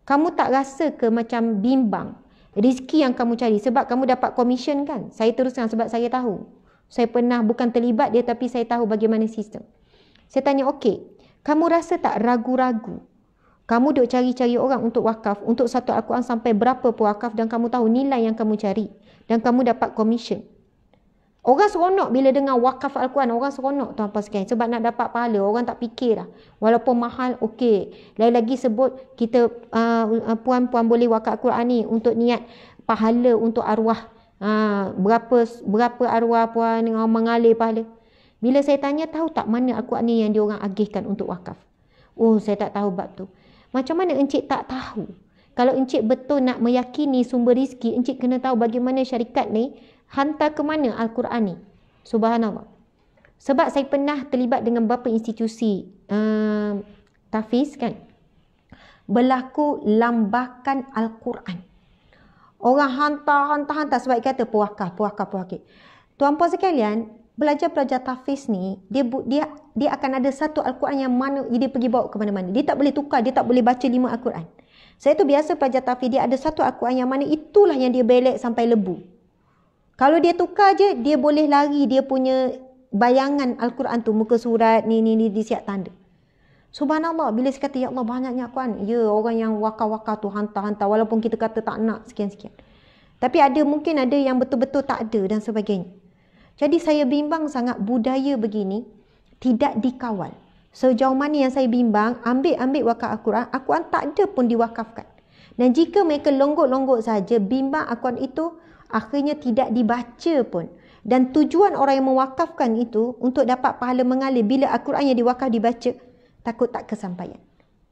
Kamu tak rasa ke macam bimbang? Rizki yang kamu cari sebab kamu dapat komisen kan? Saya teruskan sebab saya tahu. Saya pernah bukan terlibat dia tapi saya tahu bagaimana sistem. Saya tanya, okey, kamu rasa tak ragu-ragu? Kamu duk cari-cari orang untuk wakaf, untuk satu Al-Quran sampai berapa pun wakaf dan kamu tahu nilai yang kamu cari. Dan kamu dapat komisen. Orang seronok bila dengar wakaf Al-Quran. Orang seronok tuan apa sekian. Sebab nak dapat pahala. Orang tak fikir lah. Walaupun mahal, okey. Lain lagi sebut kita ah, ah, puan-puan uh, boleh wakaf Al-Quran ni untuk niat pahala untuk arwah. Uh, berapa berapa arwah puan yang mengalir pahala. Bila saya tanya, tahu tak mana Al-Quran ni yang diorang agihkan untuk wakaf? Oh, saya tak tahu bab tu. Macam mana encik tak tahu? Kalau encik betul nak meyakini sumber rizki, encik kena tahu bagaimana syarikat ni hantar ke mana Al-Quran ni? Subhanallah. Sebab saya pernah terlibat dengan beberapa institusi um, eh, tafiz kan. Berlaku lambakan Al-Quran. Orang hantar, hantar, hantar. Sebab dia kata puakah, puakah, puakah. Tuan-puan sekalian, belajar pelajar tafiz ni, dia dia dia akan ada satu Al-Quran yang mana dia pergi bawa ke mana-mana. Dia tak boleh tukar, dia tak boleh baca lima Al-Quran. Saya tu biasa pelajar tafiz, dia ada satu Al-Quran yang mana itulah yang dia belek sampai lebu. Kalau dia tukar je, dia boleh lari dia punya bayangan Al-Quran tu. Muka surat, ni, ni, ni, di siap tanda. Subhanallah, bila saya kata, Ya Allah, banyaknya Al-Quran. Ya, orang yang waka-waka tu hantar-hantar. Walaupun kita kata tak nak sekian-sekian. Tapi ada mungkin ada yang betul-betul tak ada dan sebagainya. Jadi saya bimbang sangat budaya begini tidak dikawal. Sejauh mana yang saya bimbang, ambil-ambil wakaf Al-Quran, Al-Quran tak ada pun diwakafkan. Dan jika mereka longgok-longgok saja, bimbang Al-Quran itu akhirnya tidak dibaca pun. Dan tujuan orang yang mewakafkan itu untuk dapat pahala mengalir bila Al-Quran yang diwakaf dibaca, takut tak kesampaian.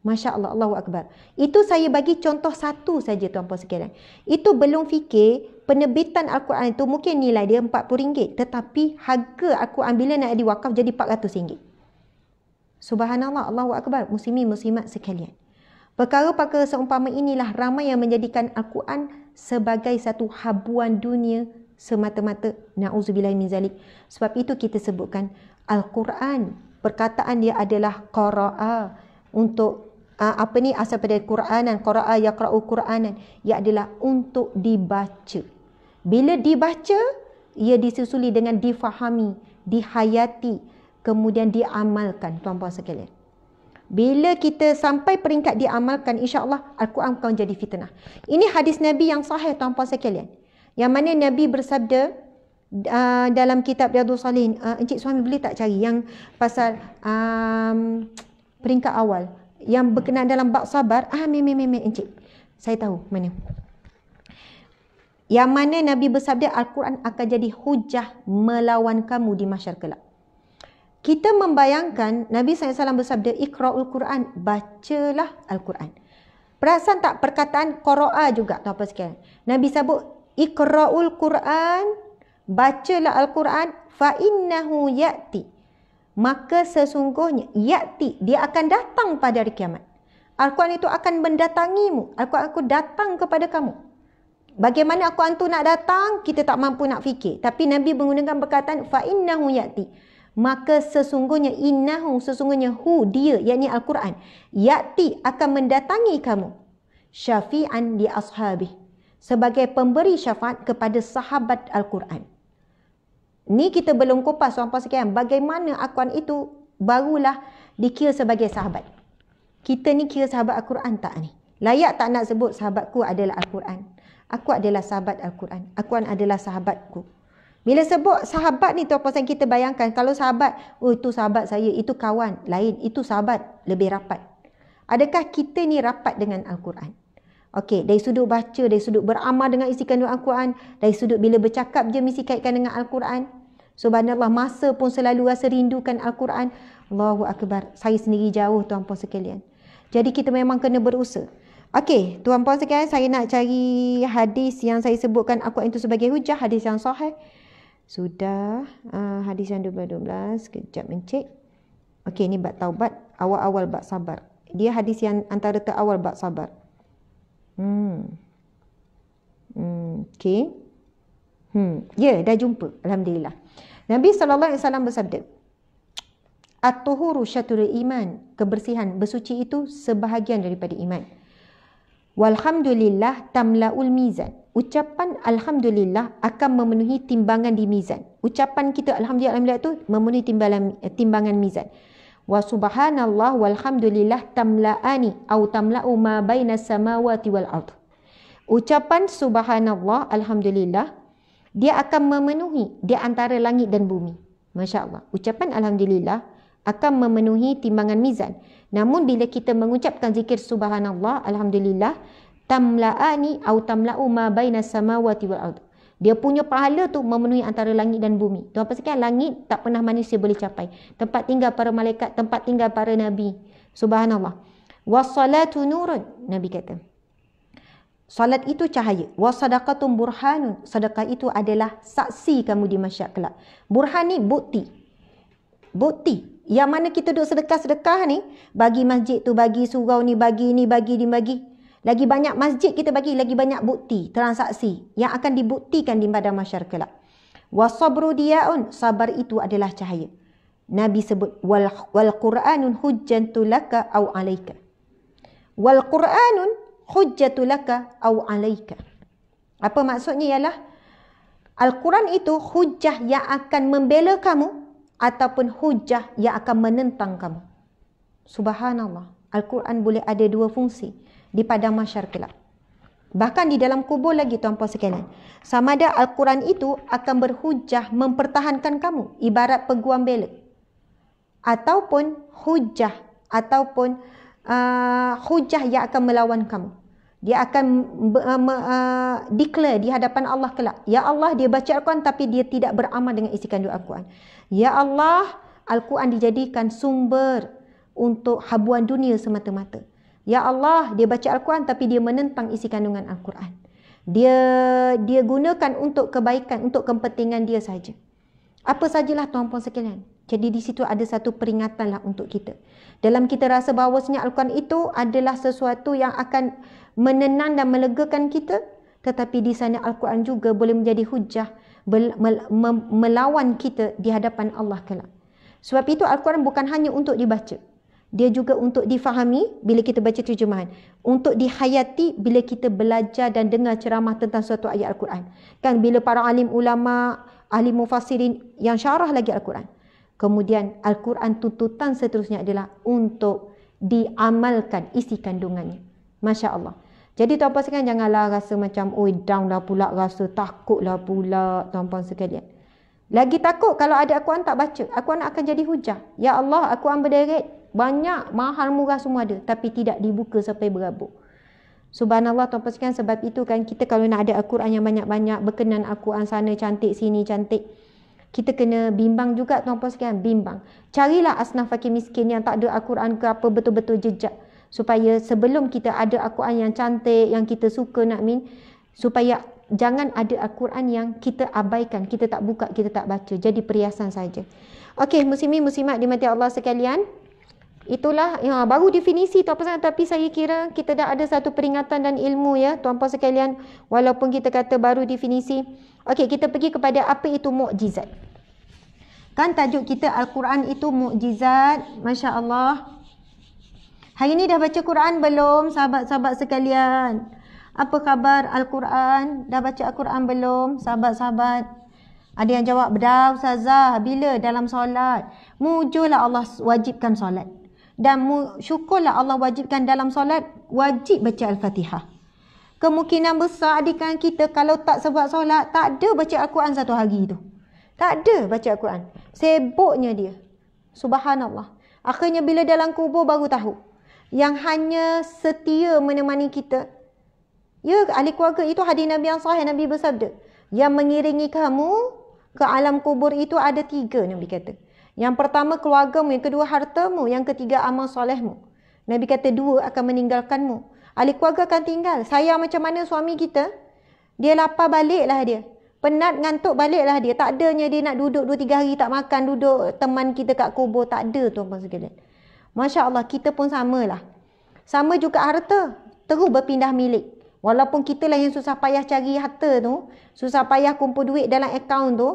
Masya Allah, Allahu Akbar. Itu saya bagi contoh satu saja tuan puan sekalian. Itu belum fikir penerbitan Al-Quran itu mungkin nilai dia RM40. Tetapi harga Al-Quran bila nak diwakaf jadi RM400. Subhanallah, Allahu Akbar. Muslimin, muslimat sekalian. Perkara-perkara seumpama inilah ramai yang menjadikan Al-Quran sebagai satu habuan dunia semata-mata naudzubillah min zalik sebab itu kita sebutkan al-Quran perkataan dia adalah qaraa untuk apa ni asal pada Quranan qaraa yaqra'u Quranan ia adalah untuk dibaca bila dibaca ia disusuli dengan difahami dihayati kemudian diamalkan tuan-tuan sekalian bila kita sampai peringkat diamalkan, insyaAllah Al-Quran akan jadi fitnah. Ini hadis Nabi yang sahih tanpa puan sekalian. Yang mana Nabi bersabda uh, dalam kitab Riyadu Salin. Uh, Encik suami boleh tak cari yang pasal um, peringkat awal. Yang berkenaan dalam bak sabar. Ah, me, me, me, me, Encik. Saya tahu mana. Yang mana Nabi bersabda Al-Quran akan jadi hujah melawan kamu di masyarakat kita membayangkan Nabi SAW bersabda ikra'ul Quran, bacalah Al-Quran. Perasan tak perkataan koroah juga tu apa sekian. Nabi S.A.W. ikra'ul Quran, bacalah Al-Quran fa'innahu ya'ti. Maka sesungguhnya ya'ti dia akan datang pada hari kiamat. Al-Quran itu akan mendatangimu. Al-Quran aku datang kepada kamu. Bagaimana Al-Quran itu nak datang, kita tak mampu nak fikir. Tapi Nabi menggunakan perkataan fa'innahu ya'ti maka sesungguhnya innahu sesungguhnya hu dia yakni al-Quran yakti akan mendatangi kamu syafi'an di ashabi sebagai pemberi syafaat kepada sahabat al-Quran. Ni kita belum kupas sampai sekian bagaimana akuan itu barulah dikira sebagai sahabat. Kita ni kira sahabat al-Quran tak ni? Layak tak nak sebut sahabatku adalah al-Quran. Aku adalah sahabat al-Quran. Akuan adalah sahabatku. Bila sebut sahabat ni tuan-puan kita bayangkan kalau sahabat, oh itu sahabat saya, itu kawan lain, itu sahabat lebih rapat. Adakah kita ni rapat dengan Al-Quran? Okey, dari sudut baca, dari sudut beramal dengan isi kandungan Al-Quran, dari sudut bila bercakap je mesti kaitkan dengan Al-Quran. Subhanallah, masa pun selalu rasa rindukan Al-Quran. Allahu Akbar, saya sendiri jauh tuan-puan sekalian. Jadi kita memang kena berusaha. Okey, tuan-puan sekalian, saya nak cari hadis yang saya sebutkan Al-Quran itu sebagai hujah, hadis yang sahih sudah uh, hadis yang 12-12 sekejap mencik Okey, ni bab taubat awal-awal bab sabar dia hadis yang antara terawal bab sabar hmm hmm okey hmm ya yeah, dah jumpa alhamdulillah Nabi saw. alaihi wasallam bersabda At-tuhuru syatrul iman kebersihan bersuci itu sebahagian daripada iman Walhamdulillah tamlaul mizan ucapan alhamdulillah akan memenuhi timbangan di mizan. Ucapan kita alhamdulillah, alhamdulillah tu memenuhi timbangan eh, timbangan mizan. Wa subhanallah walhamdulillah tamla'ani au tamla'u ma baina samawati wal ard. Ucapan subhanallah alhamdulillah dia akan memenuhi di antara langit dan bumi. Masya-Allah. Ucapan alhamdulillah akan memenuhi timbangan mizan. Namun bila kita mengucapkan zikir subhanallah alhamdulillah tamla'ani au tamla'u ma baina samawati wal ard. Dia punya pahala tu memenuhi antara langit dan bumi. Tu apa sekian langit tak pernah manusia boleh capai. Tempat tinggal para malaikat, tempat tinggal para nabi. Subhanallah. Wassalatu nurun, Nabi kata. Salat itu cahaya. Wa sadaqatum burhanun. Sedekah itu adalah saksi kamu di masyak kelak. Burhan ni bukti. Bukti. Yang mana kita duduk sedekah-sedekah ni. Bagi masjid tu, bagi surau ni, bagi ni, bagi ni, bagi. Lagi banyak masjid kita bagi, lagi banyak bukti, transaksi yang akan dibuktikan di padang mahsyar kelak. Wasabru diyaun, sabar itu adalah cahaya. Nabi sebut wal Qur'anun hujjatun laka au alayka. Wal Qur'anun hujjatun laka au alayka. Apa maksudnya ialah Al-Quran itu hujjah yang akan membela kamu ataupun hujjah yang akan menentang kamu. Subhanallah. Al-Quran boleh ada dua fungsi di padang mahsyar kelak. Bahkan di dalam kubur lagi tuan-puan sekalian. Sama ada Al-Quran itu akan berhujah mempertahankan kamu ibarat peguam bela. Ataupun hujah ataupun uh, hujah yang akan melawan kamu. Dia akan uh, uh, declare di hadapan Allah kelak. Ya Allah dia baca Al-Quran tapi dia tidak beramal dengan isi kandung Al-Quran. Ya Allah Al-Quran dijadikan sumber untuk habuan dunia semata-mata. Ya Allah, dia baca Al-Quran tapi dia menentang isi kandungan Al-Quran. Dia dia gunakan untuk kebaikan, untuk kepentingan dia saja. Apa sajalah tuan puan sekalian. Jadi di situ ada satu peringatan lah untuk kita. Dalam kita rasa bahawasanya Al-Quran itu adalah sesuatu yang akan menenang dan melegakan kita. Tetapi di sana Al-Quran juga boleh menjadi hujah melawan kita di hadapan Allah kelak. Sebab itu Al-Quran bukan hanya untuk dibaca dia juga untuk difahami bila kita baca terjemahan untuk dihayati bila kita belajar dan dengar ceramah tentang suatu ayat al-Quran kan bila para alim ulama ahli mufassirin yang syarah lagi al-Quran kemudian al-Quran tuntutan seterusnya adalah untuk diamalkan isi kandungannya masya-Allah jadi tuan-tuan sekalian janganlah rasa macam oi down dah pula rasa lah pula tuan-tuan sekalian lagi takut kalau ada Al-Quran tak baca. Al-Quran akan jadi hujah. Ya Allah, Al-Quran berderet. Banyak mahal murah semua ada tapi tidak dibuka sampai berabuk. Subhanallah tuan-tuan sebab itu kan kita kalau nak ada Al-Quran yang banyak-banyak berkenan Al-Quran sana cantik sini cantik. Kita kena bimbang juga tuan-tuan bimbang. Carilah asnaf fakir miskin yang tak ada Al-Quran ke apa betul-betul jejak supaya sebelum kita ada Al-Quran yang cantik yang kita suka nak min supaya jangan ada Al-Quran yang kita abaikan, kita tak buka, kita tak baca. Jadi perhiasan saja. Okey, muslimin muslimat di mati Allah sekalian. Itulah ya, baru definisi tuan puan tapi saya kira kita dah ada satu peringatan dan ilmu ya tuan puan sekalian walaupun kita kata baru definisi. Okey kita pergi kepada apa itu mukjizat. Kan tajuk kita Al-Quran itu mukjizat, masya-Allah. Hari ini dah baca Quran belum sahabat-sahabat sekalian? Apa khabar Al-Quran? Dah baca Al-Quran belum sahabat-sahabat? Ada yang jawab, dah ustazah, bila dalam solat? Mujulah Allah wajibkan solat dan syukurlah Allah wajibkan dalam solat wajib baca al-Fatihah. Kemungkinan besar adikkan kita kalau tak sebab solat tak ada baca al-Quran satu hari tu. Tak ada baca al-Quran. Sibuknya dia. Subhanallah. Akhirnya bila dalam kubur baru tahu yang hanya setia menemani kita. Ya ahli keluarga itu hadis Nabi yang sahih Nabi bersabda, yang mengiringi kamu ke alam kubur itu ada tiga Nabi kata. Yang pertama keluargamu, yang kedua hartamu, yang ketiga amal solehmu. Nabi kata dua akan meninggalkanmu. Ahli keluarga akan tinggal. Sayang macam mana suami kita? Dia lapar baliklah dia. Penat ngantuk baliklah dia. Tak adanya dia nak duduk dua tiga hari tak makan, duduk teman kita kat kubur tak ada tu apa segala. Masya-Allah kita pun samalah. Sama juga harta, terus berpindah milik. Walaupun kita lah yang susah payah cari harta tu, susah payah kumpul duit dalam akaun tu,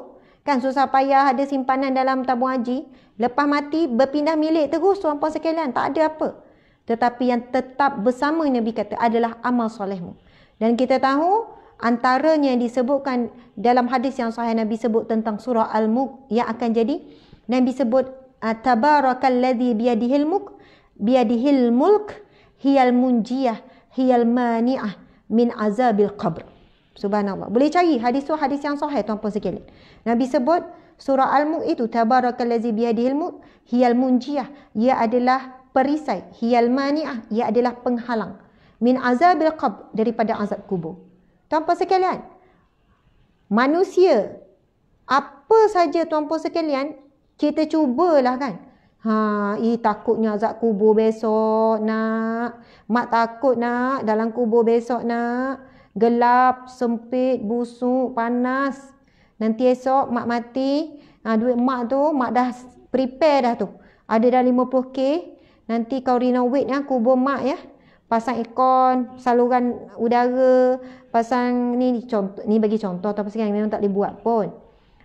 Kan susah payah ada simpanan dalam tabung haji. Lepas mati, berpindah milik terus tuan puan sekalian. Tak ada apa. Tetapi yang tetap bersama Nabi kata adalah amal solehmu. Dan kita tahu antaranya yang disebutkan dalam hadis yang sahih Nabi sebut tentang surah Al-Mulk yang akan jadi. Nabi sebut, ah, ladhi biadihil mulk, biadihil mulk, hiyal munjiyah, hiyal mani'ah min azabil qabr. Subhanallah. Boleh cari hadis tu hadis yang sahih tuan-tuan sekalian. Nabi sebut surah Al-Mulk itu tabarakallazi biyadihil mulk hiyal munjiyah. Ia adalah perisai, hiyal mani'ah, ia adalah penghalang min azabil qabr daripada azab kubur. Tuan-tuan sekalian, manusia apa saja tuan-tuan sekalian, kita cubalah kan. Ha, eh takutnya azab kubur besok nak. Mak takut nak dalam kubur besok nak gelap, sempit, busuk, panas. Nanti esok mak mati, ha, duit mak tu, mak dah prepare dah tu. Ada dah 50k. Nanti kau renovate ya, kubur mak ya. Pasang ikon, saluran udara, pasang ni, contoh, ni bagi contoh tapi yang memang tak boleh buat pun.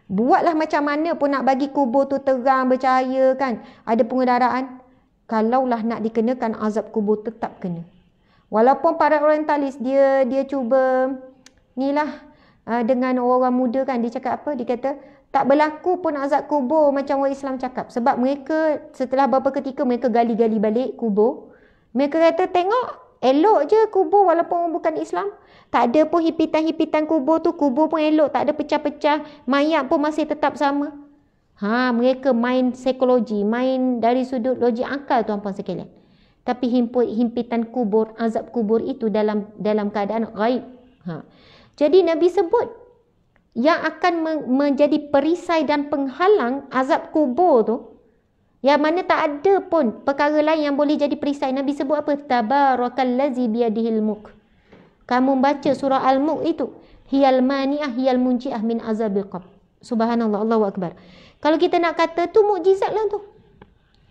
Buatlah macam mana pun nak bagi kubur tu terang, bercahaya kan. Ada pengedaraan. Kalaulah nak dikenakan azab kubur tetap kena. Walaupun para orientalis dia dia cuba ni lah ah, dengan orang-orang muda kan dia cakap apa dia kata tak berlaku pun azab kubur macam orang Islam cakap sebab mereka setelah beberapa ketika mereka gali-gali balik kubur mereka kata tengok elok je kubur walaupun orang bukan Islam tak ada pun hipitan-hipitan kubur tu kubur pun elok tak ada pecah-pecah mayat pun masih tetap sama ha mereka main psikologi main dari sudut logik akal tuan-puan sekalian tapi himpitan kubur azab kubur itu dalam dalam keadaan ghaib ha jadi nabi sebut yang akan menjadi perisai dan penghalang azab kubur tu yang mana tak ada pun perkara lain yang boleh jadi perisai nabi sebut apa tabarakallazi biyadihil mulk kamu baca surah al-mulk itu hiyal mani'ah hiyal munciah min azabil qab subhanallah allahu akbar kalau kita nak kata tu mukjizat lah tu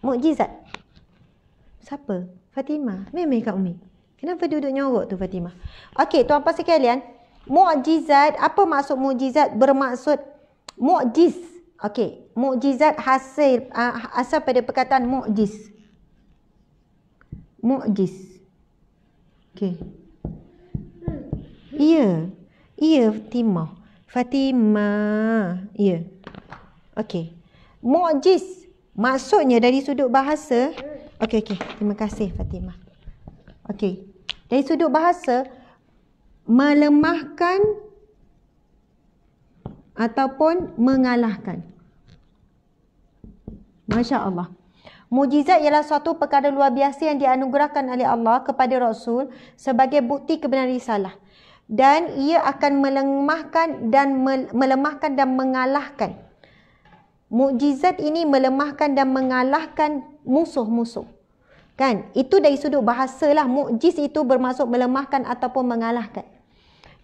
mukjizat Siapa? Fatimah. Meme kat Umi. Kenapa duduk nyorok tu Fatimah? Okey, tuan puan sekalian, mukjizat, apa maksud mukjizat? Bermaksud mukjiz. Okey, mukjizat hasil uh, asal pada perkataan mukjiz. Mukjiz. Okey. Iya. Hmm. Iya Fatimah. Fatimah. Iya. Okey. Mukjiz maksudnya dari sudut bahasa hmm. Okey, okey. Terima kasih Fatimah. Okey. Dari sudut bahasa, melemahkan ataupun mengalahkan. Masya Allah. Mujizat ialah suatu perkara luar biasa yang dianugerahkan oleh Allah kepada Rasul sebagai bukti kebenaran risalah. Dan ia akan melemahkan dan melemahkan dan mengalahkan mukjizat ini melemahkan dan mengalahkan musuh-musuh. Kan? Itu dari sudut bahasa lah mukjiz itu bermaksud melemahkan ataupun mengalahkan.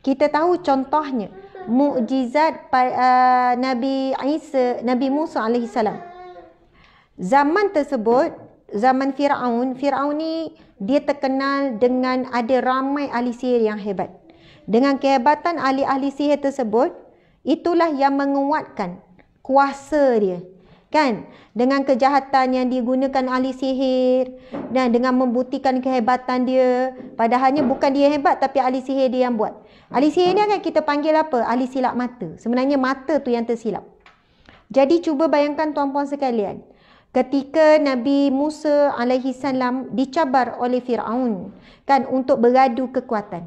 Kita tahu contohnya mukjizat uh, Nabi Isa, Nabi Musa alaihi Zaman tersebut, zaman Firaun, Firaun ni dia terkenal dengan ada ramai ahli sihir yang hebat. Dengan kehebatan ahli-ahli sihir tersebut, itulah yang menguatkan kuasa dia kan dengan kejahatan yang digunakan ahli sihir dan dengan membuktikan kehebatan dia padahalnya bukan dia hebat tapi ahli sihir dia yang buat ahli sihir ni kan kita panggil apa ahli silap mata sebenarnya mata tu yang tersilap jadi cuba bayangkan tuan-puan sekalian ketika Nabi Musa alaihi salam dicabar oleh Firaun kan untuk beradu kekuatan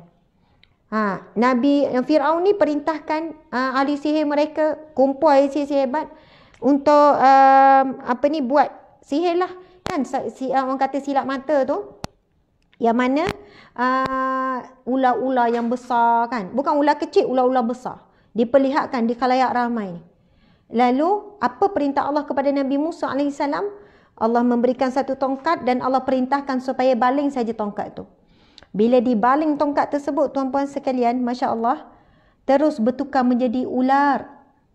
Ha, Nabi Fir'aun ni perintahkan uh, ahli sihir mereka, kumpul ahli sihir hebat untuk um, apa ni buat sihir lah. Kan si, uh, orang kata silap mata tu. Yang mana uh, ular-ular yang besar kan. Bukan ular kecil, ular-ular besar. Diperlihatkan di kalayak ramai Lalu apa perintah Allah kepada Nabi Musa AS? Allah memberikan satu tongkat dan Allah perintahkan supaya baling saja tongkat tu. Bila dibaling tongkat tersebut tuan-puan sekalian, masya-Allah, terus bertukar menjadi ular.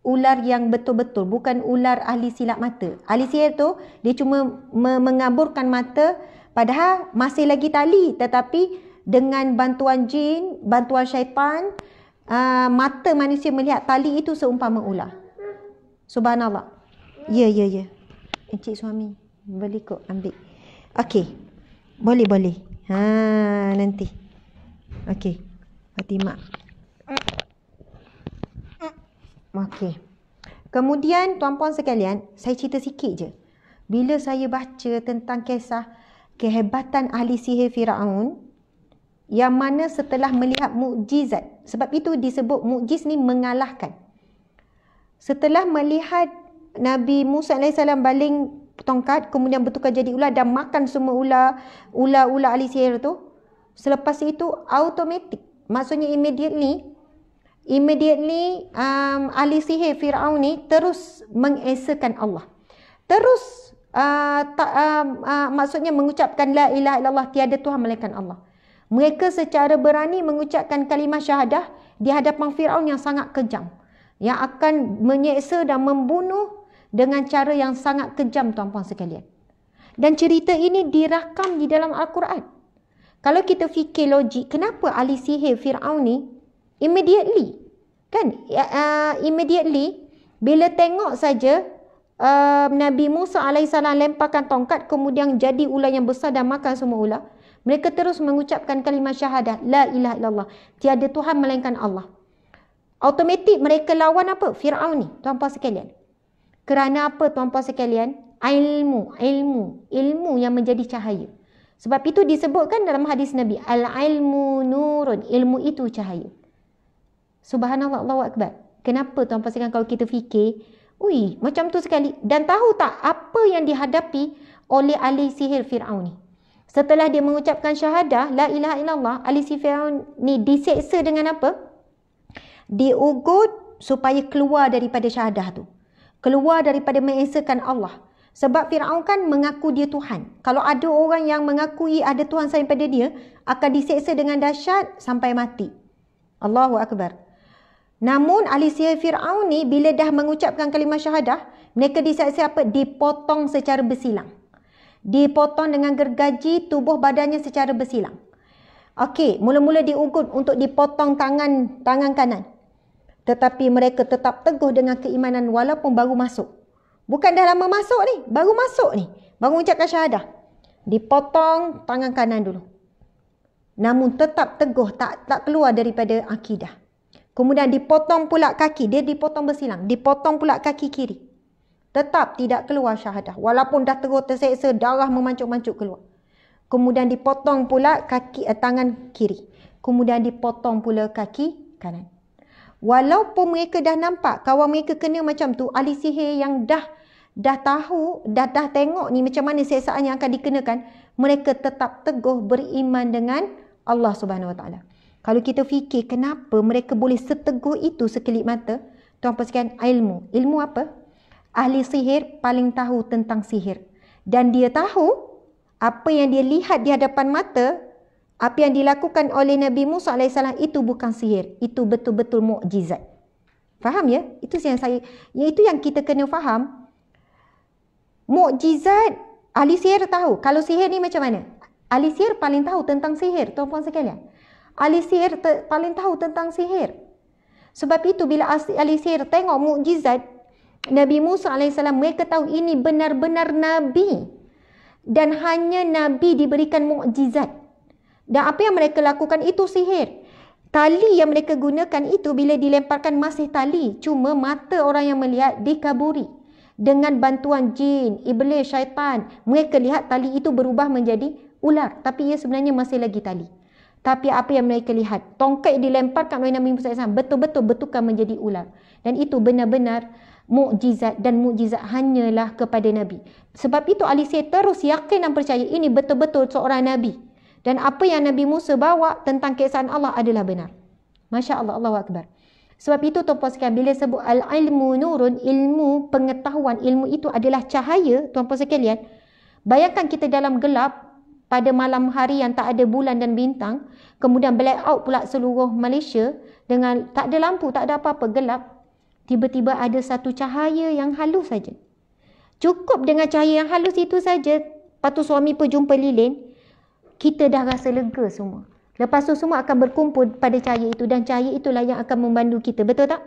Ular yang betul-betul bukan ular ahli silap mata. Ahli sihir tu dia cuma me- mengaburkan mata padahal masih lagi tali tetapi dengan bantuan jin, bantuan syaitan, uh, mata manusia melihat tali itu seumpama ular. Subhanallah. Ya, ya, ya. Encik suami, boleh kok ambil. Okey. Boleh, boleh. Ha, nanti. Okey. Fatimah. Okey. Kemudian tuan-puan sekalian, saya cerita sikit je. Bila saya baca tentang kisah kehebatan ahli sihir Firaun yang mana setelah melihat mukjizat, sebab itu disebut mukjiz ni mengalahkan. Setelah melihat Nabi Musa AS baling tongkat kemudian bertukar jadi ular dan makan semua ular ular-ular ahli sihir tu selepas itu automatik maksudnya immediately immediately um, ahli sihir Firaun ni terus mengesakan Allah terus uh, tak, uh, um, uh, maksudnya mengucapkan la ilaha illallah tiada tuhan melainkan Allah mereka secara berani mengucapkan kalimah syahadah di hadapan Firaun yang sangat kejam yang akan menyeksa dan membunuh dengan cara yang sangat kejam tuan-puan sekalian. Dan cerita ini dirakam di dalam Al-Quran. Kalau kita fikir logik, kenapa ahli sihir Fir'aun ni immediately, kan? Ya, uh, immediately, bila tengok saja uh, Nabi Musa AS lemparkan tongkat, kemudian jadi ular yang besar dan makan semua ular, mereka terus mengucapkan kalimah syahadah, La ilaha illallah, tiada Tuhan melainkan Allah. Automatik mereka lawan apa? Fir'aun ni, tuan-puan sekalian. Kerana apa tuan-puan sekalian? Ilmu, ilmu, ilmu yang menjadi cahaya. Sebab itu disebutkan dalam hadis Nabi, al-ilmu nurun, ilmu itu cahaya. Subhanallah Allah. Akbar. Kenapa tuan-puan sekalian kalau kita fikir, ui, macam tu sekali dan tahu tak apa yang dihadapi oleh ahli sihir Firaun ni? Setelah dia mengucapkan syahadah, la ilaha illallah, ahli sihir Firaun ni diseksa dengan apa? Diugut supaya keluar daripada syahadah tu keluar daripada mengesakan Allah. Sebab Fir'aun kan mengaku dia Tuhan. Kalau ada orang yang mengakui ada Tuhan selain pada dia, akan diseksa dengan dahsyat sampai mati. Allahu Akbar. Namun ahli sihir Fir'aun ni bila dah mengucapkan kalimah syahadah, mereka diseksa apa? Dipotong secara bersilang. Dipotong dengan gergaji tubuh badannya secara bersilang. Okey, mula-mula diugut untuk dipotong tangan tangan kanan. Tetapi mereka tetap teguh dengan keimanan walaupun baru masuk. Bukan dah lama masuk ni. Baru masuk ni. Baru ucapkan syahadah. Dipotong tangan kanan dulu. Namun tetap teguh tak tak keluar daripada akidah. Kemudian dipotong pula kaki. Dia dipotong bersilang. Dipotong pula kaki kiri. Tetap tidak keluar syahadah. Walaupun dah teruk terseksa, darah memancuk-mancuk keluar. Kemudian dipotong pula kaki eh, tangan kiri. Kemudian dipotong pula kaki kanan. Walaupun mereka dah nampak kawan mereka kena macam tu, ahli sihir yang dah dah tahu, dah dah tengok ni macam mana siasatan yang akan dikenakan, mereka tetap teguh beriman dengan Allah Subhanahu Wa Taala. Kalau kita fikir kenapa mereka boleh seteguh itu sekelip mata, tuan pesan ilmu. Ilmu apa? Ahli sihir paling tahu tentang sihir. Dan dia tahu apa yang dia lihat di hadapan mata apa yang dilakukan oleh Nabi Musa AS itu bukan sihir. Itu betul-betul mukjizat. Faham ya? Itu yang saya ya, itu yang kita kena faham. Mukjizat ahli sihir tahu. Kalau sihir ni macam mana? Ahli sihir paling tahu tentang sihir, tuan-tuan sekalian. Ahli sihir paling tahu tentang sihir. Sebab itu bila ahli sihir tengok mukjizat Nabi Musa AS, mereka tahu ini benar-benar Nabi. Dan hanya Nabi diberikan mukjizat. Dan apa yang mereka lakukan itu sihir. Tali yang mereka gunakan itu bila dilemparkan masih tali. Cuma mata orang yang melihat dikaburi. Dengan bantuan jin, iblis, syaitan. Mereka lihat tali itu berubah menjadi ular. Tapi ia sebenarnya masih lagi tali. Tapi apa yang mereka lihat? Tongkat dilemparkan oleh Nabi Musa Islam betul-betul bertukar menjadi ular. Dan itu benar-benar mukjizat dan mukjizat hanyalah kepada Nabi. Sebab itu Ali terus yakin dan percaya ini betul-betul seorang Nabi dan apa yang Nabi Musa bawa tentang keesaan Allah adalah benar. Masya Allah, Allahu Akbar. Sebab itu tuan puan sekalian bila sebut al-ilmu nurun ilmu pengetahuan ilmu itu adalah cahaya tuan puan sekalian bayangkan kita dalam gelap pada malam hari yang tak ada bulan dan bintang kemudian black out pula seluruh Malaysia dengan tak ada lampu tak ada apa-apa gelap tiba-tiba ada satu cahaya yang halus saja cukup dengan cahaya yang halus itu saja patu suami pun jumpa lilin kita dah rasa lega semua. Lepas tu semua akan berkumpul pada cahaya itu dan cahaya itulah yang akan membantu kita. Betul tak?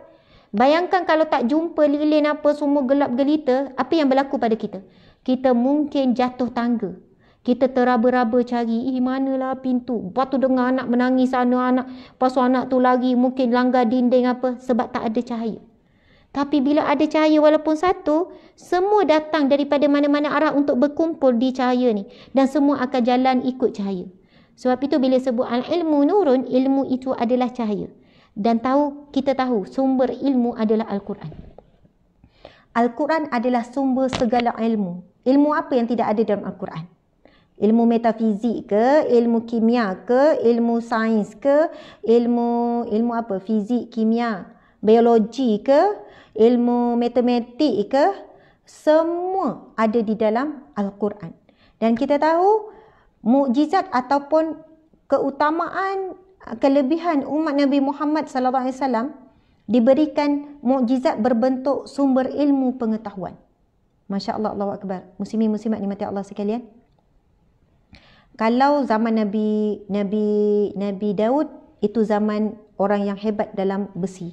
Bayangkan kalau tak jumpa lilin apa semua gelap gelita, apa yang berlaku pada kita? Kita mungkin jatuh tangga. Kita teraba-raba cari, eh manalah pintu. Lepas tu dengar anak menangis anak anak. Lepas tu anak tu lari mungkin langgar dinding apa sebab tak ada cahaya. Tapi bila ada cahaya walaupun satu, semua datang daripada mana-mana arah untuk berkumpul di cahaya ni. Dan semua akan jalan ikut cahaya. Sebab itu bila sebut al-ilmu nurun, ilmu itu adalah cahaya. Dan tahu, kita tahu sumber ilmu adalah Al-Quran. Al-Quran adalah sumber segala ilmu. Ilmu apa yang tidak ada dalam Al-Quran? Ilmu metafizik ke, ilmu kimia ke, ilmu sains ke, ilmu ilmu apa? Fizik, kimia, biologi ke, ilmu matematik ke semua ada di dalam al-Quran. Dan kita tahu mukjizat ataupun keutamaan kelebihan umat Nabi Muhammad sallallahu alaihi wasallam diberikan mukjizat berbentuk sumber ilmu pengetahuan. Masya-Allah Allahu akbar. Muslimin muslimat dimati Allah sekalian. Kalau zaman Nabi Nabi Nabi Daud itu zaman orang yang hebat dalam besi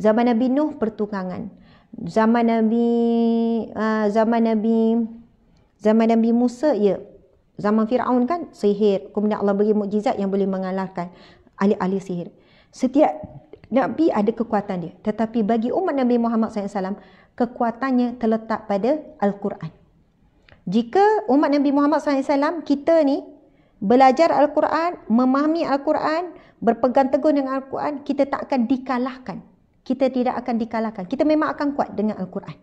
zaman Nabi Nuh pertukangan zaman Nabi uh, zaman Nabi zaman Nabi Musa ya zaman Firaun kan sihir kemudian Allah beri mukjizat yang boleh mengalahkan ahli-ahli sihir setiap Nabi ada kekuatan dia tetapi bagi umat Nabi Muhammad SAW kekuatannya terletak pada Al-Quran jika umat Nabi Muhammad SAW kita ni belajar Al-Quran, memahami Al-Quran, berpegang teguh dengan Al-Quran, kita tak akan dikalahkan kita tidak akan dikalahkan. Kita memang akan kuat dengan Al-Quran.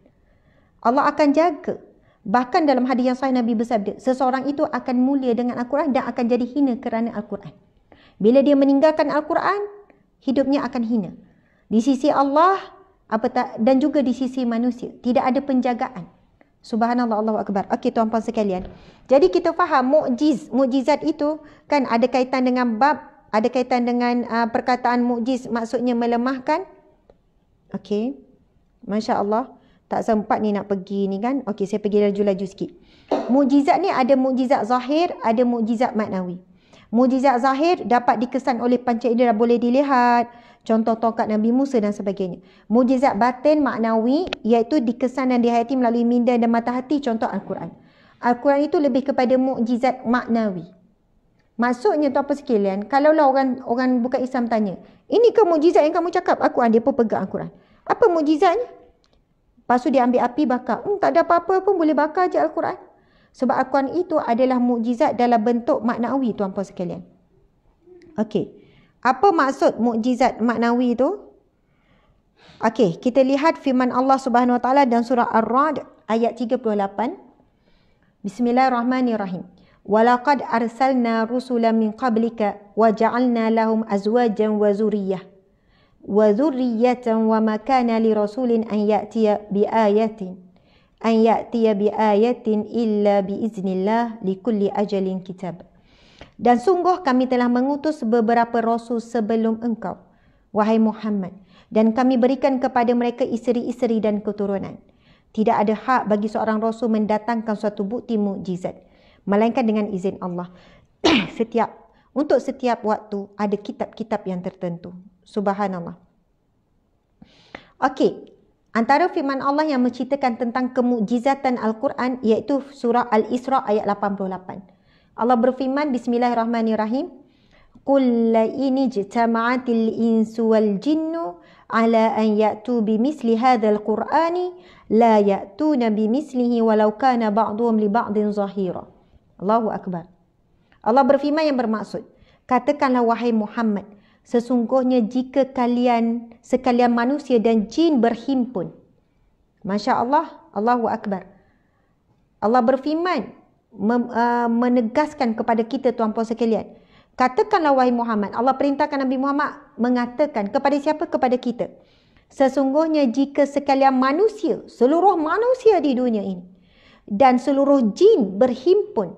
Allah akan jaga. Bahkan dalam hadis yang sahih Nabi bersabda, seseorang itu akan mulia dengan Al-Quran dan akan jadi hina kerana Al-Quran. Bila dia meninggalkan Al-Quran, hidupnya akan hina. Di sisi Allah apatah, dan juga di sisi manusia. Tidak ada penjagaan. Subhanallah Allahu Akbar. Okey tuan puan sekalian. Jadi kita faham mukjiz, mukjizat itu kan ada kaitan dengan bab, ada kaitan dengan uh, perkataan mukjiz maksudnya melemahkan. Okay. Masya Allah. Tak sempat ni nak pergi ni kan. Okay, saya pergi laju-laju sikit. Mujizat ni ada mujizat zahir, ada mujizat maknawi. Mujizat zahir dapat dikesan oleh panca indera boleh dilihat. Contoh tongkat Nabi Musa dan sebagainya. Mujizat batin maknawi iaitu dikesan dan dihayati melalui minda dan mata hati. Contoh Al-Quran. Al-Quran itu lebih kepada mujizat maknawi. Maksudnya tu apa sekalian, kalaulah orang orang bukan Islam tanya, ini ke mujizat yang kamu cakap? Aku ah, dia pun pegang Al-Quran. Apa mujizatnya? Pasu dia ambil api bakar. Hmm, tak ada apa-apa pun boleh bakar je Al-Quran. Sebab Al-Quran itu adalah mukjizat dalam bentuk maknawi tuan puan sekalian. Okey. Apa maksud mukjizat maknawi tu? Okey, kita lihat firman Allah Subhanahu Wa Taala dalam surah Ar-Ra'd ayat 38. Bismillahirrahmanirrahim. ولقد أرسلنا رسلا من قبلك وجعلنا لهم أزواجا وذرية وذرية وما كان لرسول أن يأتي بآية أن يأتي بآية إلا بإذن الله لكل أجل كتاب Dan sungguh kami telah mengutus beberapa rasul sebelum engkau, wahai Muhammad. Dan kami berikan kepada mereka isteri-isteri dan keturunan. Tidak ada hak bagi seorang rasul mendatangkan suatu bukti mukjizat melainkan dengan izin Allah. setiap untuk setiap waktu ada kitab-kitab yang tertentu. Subhanallah. Okey, antara firman Allah yang menceritakan tentang kemujizatan Al-Quran iaitu surah Al-Isra ayat 88. Allah berfirman bismillahirrahmanirrahim. Qul la inni jama'atil insu wal jinnu ala an ya'tu bimisli hadzal qur'ani la ya'tuna bimislihi walau kana ba'dhum li ba'dhin zahira. Allahu Akbar. Allah berfirman yang bermaksud, katakanlah wahai Muhammad, sesungguhnya jika kalian, sekalian manusia dan jin berhimpun. Masya Allah, Allahu Akbar. Allah berfirman, mem, uh, menegaskan kepada kita tuan puan sekalian. Katakanlah wahai Muhammad, Allah perintahkan Nabi Muhammad mengatakan kepada siapa? Kepada kita. Sesungguhnya jika sekalian manusia, seluruh manusia di dunia ini dan seluruh jin berhimpun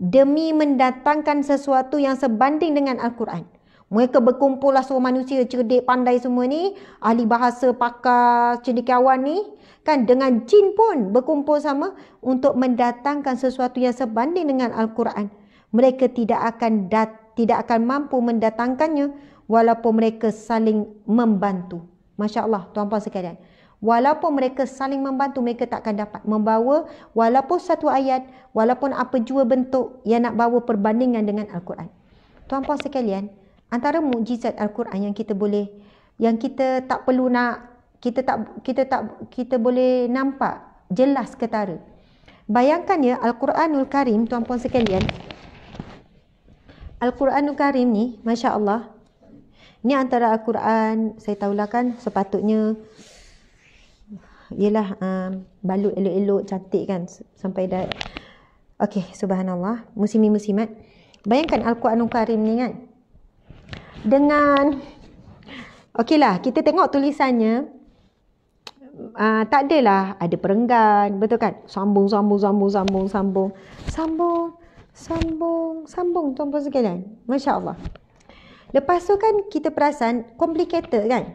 demi mendatangkan sesuatu yang sebanding dengan Al-Quran. Mereka berkumpullah semua manusia cerdik pandai semua ni, ahli bahasa, pakar, cendekiawan ni kan dengan jin pun berkumpul sama untuk mendatangkan sesuatu yang sebanding dengan Al-Quran. Mereka tidak akan dat tidak akan mampu mendatangkannya walaupun mereka saling membantu. Masya-Allah, tuan-tuan sekalian. Walaupun mereka saling membantu, mereka takkan dapat membawa walaupun satu ayat, walaupun apa jua bentuk yang nak bawa perbandingan dengan Al-Quran. Tuan-puan sekalian, antara mukjizat Al-Quran yang kita boleh yang kita tak perlu nak kita tak kita tak kita boleh nampak jelas ketara. Bayangkan ya Al-Quranul Karim tuan-puan sekalian. Al-Quranul Karim ni masya-Allah. Ni antara Al-Quran saya tahulah kan sepatutnya yelah um, balut elok-elok cantik kan sampai dah Okey, subhanallah. Musim ni musimat. Bayangkan Al-Quranul Karim ni kan. Dengan Okeylah, kita tengok tulisannya. Uh, tak adalah ada perenggan, betul kan? Sambung sambung sambung sambung sambung. Sambung sambung sambung tuan-tuan sekalian. Masya-Allah. Lepas tu kan kita perasan complicated kan?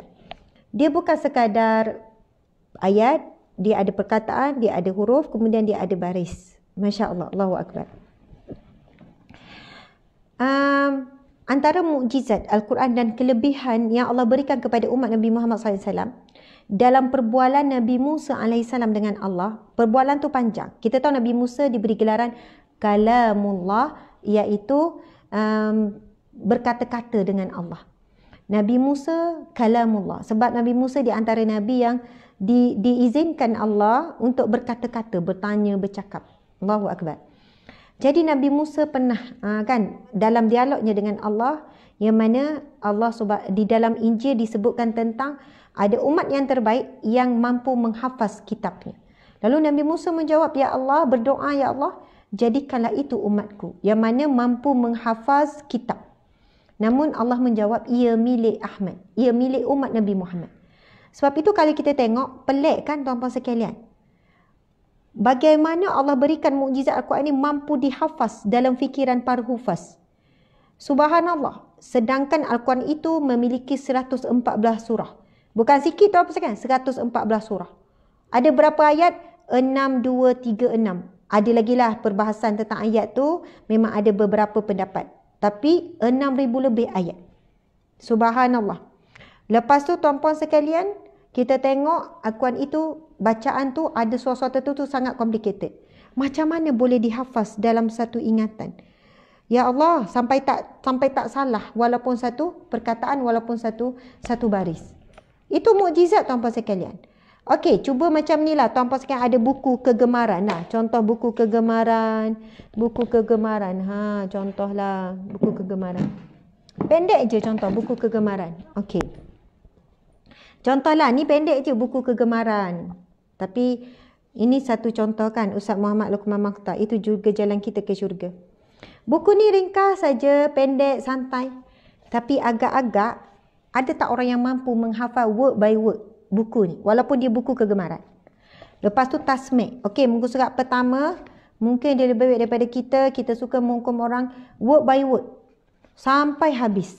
Dia bukan sekadar ayat, dia ada perkataan, dia ada huruf, kemudian dia ada baris. Masya Allah, Allahu Akbar. Um, antara mukjizat Al-Quran dan kelebihan yang Allah berikan kepada umat Nabi Muhammad SAW dalam perbualan Nabi Musa AS dengan Allah, perbualan tu panjang. Kita tahu Nabi Musa diberi gelaran Kalamullah iaitu um, berkata-kata dengan Allah. Nabi Musa Kalamullah sebab Nabi Musa di antara Nabi yang di, diizinkan Allah untuk berkata-kata, bertanya, bercakap. Allahu Akbar. Jadi Nabi Musa pernah uh, kan dalam dialognya dengan Allah yang mana Allah subah, di dalam Injil disebutkan tentang ada umat yang terbaik yang mampu menghafaz kitabnya. Lalu Nabi Musa menjawab, Ya Allah, berdoa Ya Allah, jadikanlah itu umatku yang mana mampu menghafaz kitab. Namun Allah menjawab, ia milik Ahmad, ia milik umat Nabi Muhammad. Sebab itu kalau kita tengok, pelik kan tuan-tuan sekalian. Bagaimana Allah berikan mukjizat Al-Quran ini mampu dihafaz dalam fikiran para hufaz. Subhanallah. Sedangkan Al-Quran itu memiliki 114 surah. Bukan sikit tuan-tuan sekalian, 114 surah. Ada berapa ayat? 6, 2, 3, 6. Ada lagi lah perbahasan tentang ayat tu. Memang ada beberapa pendapat. Tapi ribu lebih ayat. Subhanallah. Lepas tu tuan-puan sekalian, kita tengok akuan itu, bacaan tu ada suara-suara tertentu tu sangat complicated. Macam mana boleh dihafaz dalam satu ingatan? Ya Allah, sampai tak sampai tak salah walaupun satu perkataan, walaupun satu satu baris. Itu mukjizat tuan-puan sekalian. Okey, cuba macam ni lah. Tuan-puan sekalian ada buku kegemaran. lah. contoh buku kegemaran. Buku kegemaran. Ha, contohlah buku kegemaran. Pendek je contoh buku kegemaran. Okey. Contohlah, ni pendek je buku kegemaran. Tapi ini satu contoh kan Ustaz Muhammad Luqman Makhtar. Itu juga jalan kita ke syurga. Buku ni ringkas saja, pendek, santai. Tapi agak-agak ada tak orang yang mampu menghafal word by word buku ni. Walaupun dia buku kegemaran. Lepas tu tasmik. Okey, muka surat pertama. Mungkin dia lebih baik daripada kita. Kita suka menghukum orang word by word. Sampai habis.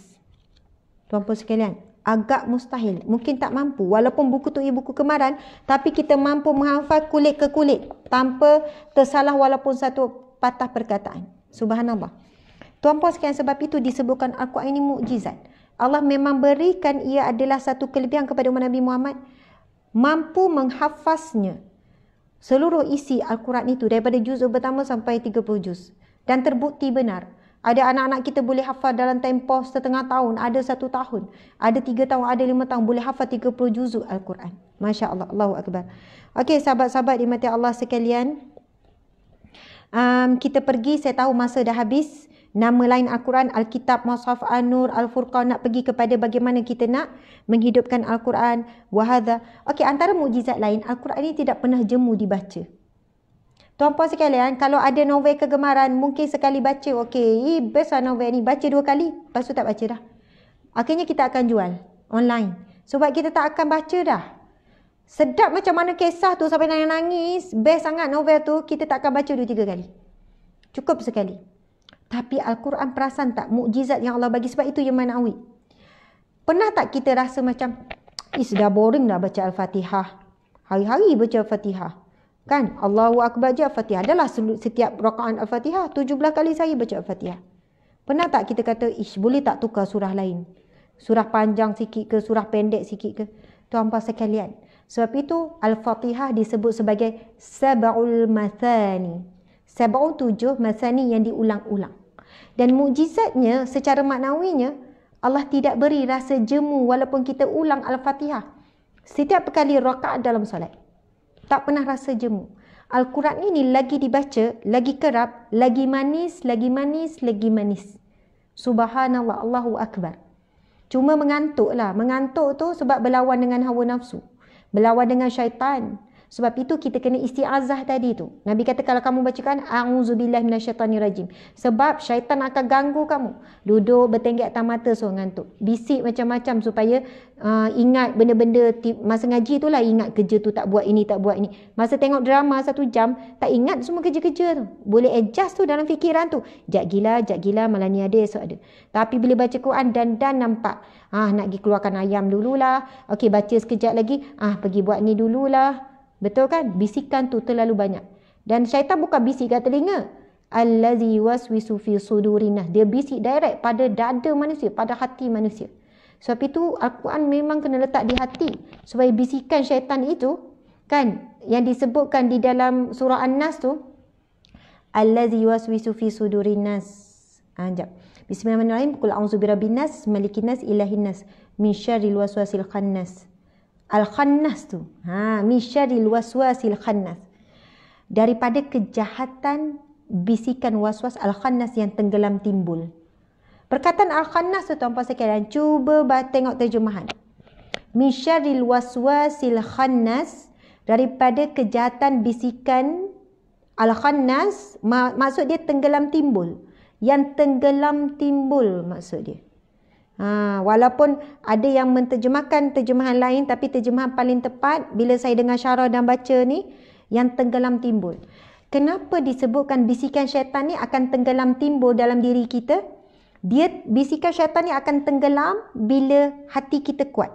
tuan Puan sekalian agak mustahil. Mungkin tak mampu. Walaupun buku tu ibu kemaran, tapi kita mampu menghafal kulit ke kulit tanpa tersalah walaupun satu patah perkataan. Subhanallah. Tuan-puan sekian sebab itu disebutkan Al-Quran ini mukjizat. Allah memang berikan ia adalah satu kelebihan kepada umat Nabi Muhammad mampu menghafaznya seluruh isi Al-Quran itu daripada juz pertama sampai 30 juz dan terbukti benar ada anak-anak kita boleh hafal dalam tempoh setengah tahun, ada satu tahun, ada tiga tahun, ada lima tahun boleh hafal tiga puluh juzuk Al-Quran. Masya Allah, Allahu Akbar. Okey, sahabat-sahabat di mati Allah sekalian. Um, kita pergi, saya tahu masa dah habis. Nama lain Al-Quran, Al-Kitab, Mas'haf, An-Nur, Al-Furqan nak pergi kepada bagaimana kita nak menghidupkan Al-Quran. Wahada. Okey, antara mujizat lain, Al-Quran ini tidak pernah jemu dibaca. Tuan puan sekalian, kalau ada novel kegemaran, mungkin sekali baca, okey, best lah novel ni. Baca dua kali, lepas tu tak baca dah. Akhirnya kita akan jual online. Sebab kita tak akan baca dah. Sedap macam mana kisah tu sampai nangis-nangis, best sangat novel tu, kita tak akan baca dua tiga kali. Cukup sekali. Tapi Al-Quran perasan tak mukjizat yang Allah bagi sebab itu yang mana awi. Pernah tak kita rasa macam, Ih, dah boring dah baca Al-Fatihah. Hari-hari baca Al-Fatihah. Kan? Allahu Akbar je Al-Fatihah. Adalah setiap rakaan Al-Fatihah. 17 kali saya baca Al-Fatihah. Pernah tak kita kata, ish, boleh tak tukar surah lain? Surah panjang sikit ke? Surah pendek sikit ke? Tuan puan sekalian. Sebab itu, Al-Fatihah disebut sebagai Sab'ul Mathani. Sab'ul tujuh Mathani yang diulang-ulang. Dan mujizatnya, secara maknawinya, Allah tidak beri rasa jemu walaupun kita ulang Al-Fatihah. Setiap kali rakaat dalam solat tak pernah rasa jemu. Al-Quran ini lagi dibaca, lagi kerap, lagi manis, lagi manis, lagi manis. Subhanallah, Allahu Akbar. Cuma mengantuk lah. Mengantuk tu sebab berlawan dengan hawa nafsu. Berlawan dengan syaitan. Sebab itu kita kena istiazah tadi tu. Nabi kata kalau kamu bacakan a'udzubillahi minasyaitonirrajim. Sebab syaitan akan ganggu kamu. Duduk bertenggek atas mata suruh ngantuk. Bisik macam-macam supaya uh, ingat benda-benda masa ngaji itulah ingat kerja tu tak buat ini tak buat ini. Masa tengok drama satu jam tak ingat semua kerja-kerja tu. Boleh adjust tu dalam fikiran tu. Jak gila, jak gila malah ni ada esok ada. Tapi bila baca Quran dan dan nampak ah nak pergi keluarkan ayam dululah. Okey baca sekejap lagi. Ah pergi buat ni dululah. Betul kan? Bisikan tu terlalu banyak. Dan syaitan buka bisik kat telinga. Allazi waswisu fi sudurinah. Dia bisik direct pada dada manusia, pada hati manusia. Sebab itu Al-Quran memang kena letak di hati. Supaya bisikan syaitan itu, kan? Yang disebutkan di dalam surah An-Nas tu. Allazi waswisu fi sudurinas. Ha, ah, jap. Bismillahirrahmanirrahim. Kul a'udzu birabbin nas, malikin min syarril waswasil khannas. Al-Khannas tu. Ha, Misharil waswasil khannas. Daripada kejahatan bisikan waswas Al-Khannas yang tenggelam timbul. Perkataan Al-Khannas tu tuan-puan sekalian. Cuba tengok terjemahan. Misharil waswasil khannas. Daripada kejahatan bisikan Al-Khannas. Mak maksud dia tenggelam timbul. Yang tenggelam timbul maksud dia. Ha, walaupun ada yang menterjemahkan terjemahan lain tapi terjemahan paling tepat bila saya dengar syarah dan baca ni yang tenggelam timbul. Kenapa disebutkan bisikan syaitan ni akan tenggelam timbul dalam diri kita? Dia bisikan syaitan ni akan tenggelam bila hati kita kuat.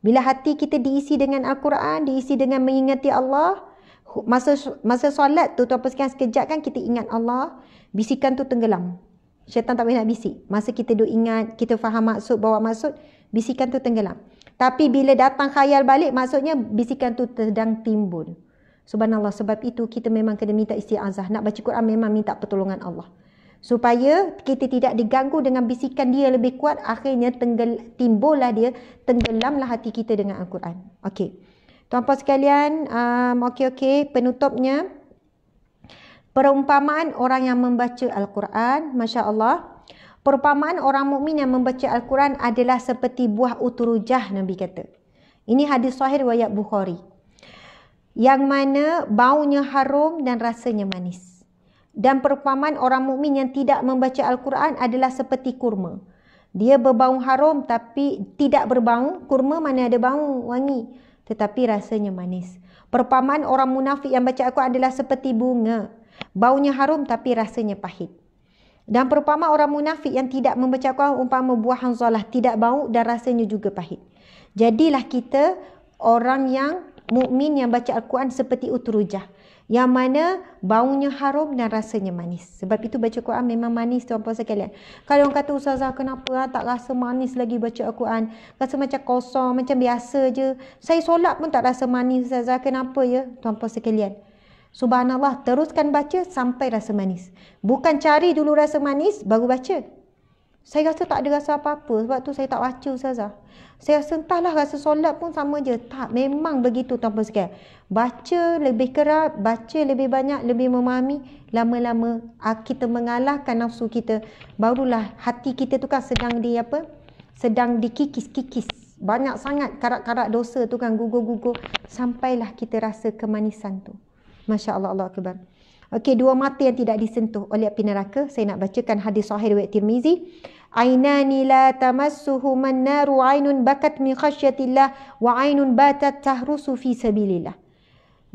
Bila hati kita diisi dengan Al-Quran, diisi dengan mengingati Allah, masa masa solat tu tuan-tuan sekejap kan kita ingat Allah, bisikan tu tenggelam. Syaitan tak boleh nak bisik. Masa kita duk ingat, kita faham maksud, bawa maksud, bisikan tu tenggelam. Tapi bila datang khayal balik, maksudnya bisikan tu sedang timbul. Subhanallah, sebab itu kita memang kena minta istiazah. Nak baca Quran memang minta pertolongan Allah. Supaya kita tidak diganggu dengan bisikan dia lebih kuat, akhirnya tenggel, timbullah dia, tenggelamlah hati kita dengan Al-Quran. Okey. Tuan-puan sekalian, um, okey-okey, penutupnya. Penutupnya. Perumpamaan orang yang membaca Al-Quran, masya Allah. Perumpamaan orang mukmin yang membaca Al-Quran adalah seperti buah uturujah Nabi kata. Ini hadis Sahih riwayat Bukhari. Yang mana baunya harum dan rasanya manis. Dan perumpamaan orang mukmin yang tidak membaca Al-Quran adalah seperti kurma. Dia berbau harum tapi tidak berbau. Kurma mana ada bau wangi tetapi rasanya manis. Perumpamaan orang munafik yang baca Al-Quran adalah seperti bunga baunya harum tapi rasanya pahit. Dan perumpama orang munafik yang tidak membecahkan umpama buah hanzalah tidak bau dan rasanya juga pahit. Jadilah kita orang yang mukmin yang baca Al-Quran seperti utrujah. Yang mana baunya harum dan rasanya manis. Sebab itu baca Al-Quran memang manis tuan Puan sekalian. Kalau orang kata Ustazah kenapa ha? tak rasa manis lagi baca Al-Quran. Rasa macam kosong, macam biasa je. Saya solat pun tak rasa manis Ustazah kenapa ya tuan Puan sekalian. Subhanallah, teruskan baca sampai rasa manis. Bukan cari dulu rasa manis, baru baca. Saya rasa tak ada rasa apa-apa sebab tu saya tak baca Ustazah. Saya rasa entahlah rasa solat pun sama je. Tak, memang begitu tanpa sekian. Baca lebih kerap, baca lebih banyak, lebih memahami. Lama-lama ah, kita mengalahkan nafsu kita. Barulah hati kita tu kan sedang di apa? Sedang dikikis-kikis. Banyak sangat karak-karak dosa tu kan gugur-gugur. Sampailah kita rasa kemanisan tu. Masya Allah, Allah Akbar. Okey, dua mata yang tidak disentuh oleh api neraka. Saya nak bacakan hadis sahih riwayat Tirmizi. Ainani la tamassuhu man naru ainun bakat min khasyatillah wa ainun batat tahrusu fi sabilillah.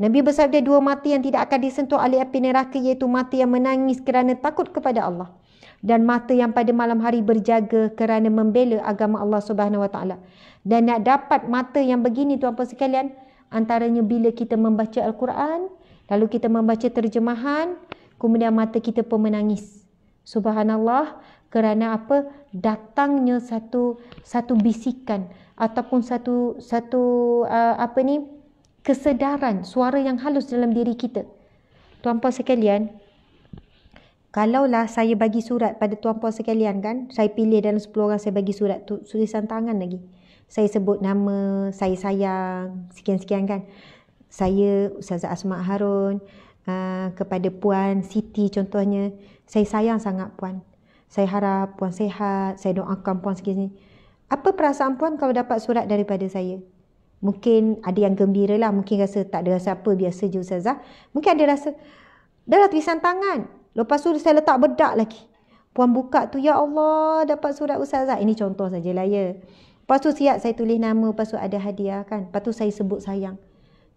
Nabi bersabda dua mata yang tidak akan disentuh oleh api neraka iaitu mata yang menangis kerana takut kepada Allah dan mata yang pada malam hari berjaga kerana membela agama Allah Subhanahu Wa Taala. Dan nak dapat mata yang begini tuan-tuan sekalian antaranya bila kita membaca al-Quran Lalu kita membaca terjemahan, kemudian mata kita pun menangis. Subhanallah, kerana apa? Datangnya satu satu bisikan ataupun satu satu uh, apa ni? kesedaran, suara yang halus dalam diri kita. Tuan puan sekalian, kalaulah saya bagi surat pada tuan puan sekalian kan, saya pilih dalam 10 orang saya bagi surat tu, tulisan tangan lagi. Saya sebut nama, saya sayang, sekian-sekian kan saya Ustazah Asma Harun uh, kepada puan Siti contohnya saya sayang sangat puan saya harap puan sehat saya doakan puan segini apa perasaan puan kalau dapat surat daripada saya mungkin ada yang gembira lah mungkin rasa tak ada rasa apa biasa je Ustazah mungkin ada rasa dah lah tulisan tangan lepas tu saya letak bedak lagi puan buka tu ya Allah dapat surat Ustazah ini contoh sajalah ya Lepas tu siap saya tulis nama, lepas tu ada hadiah kan. Lepas tu saya sebut sayang.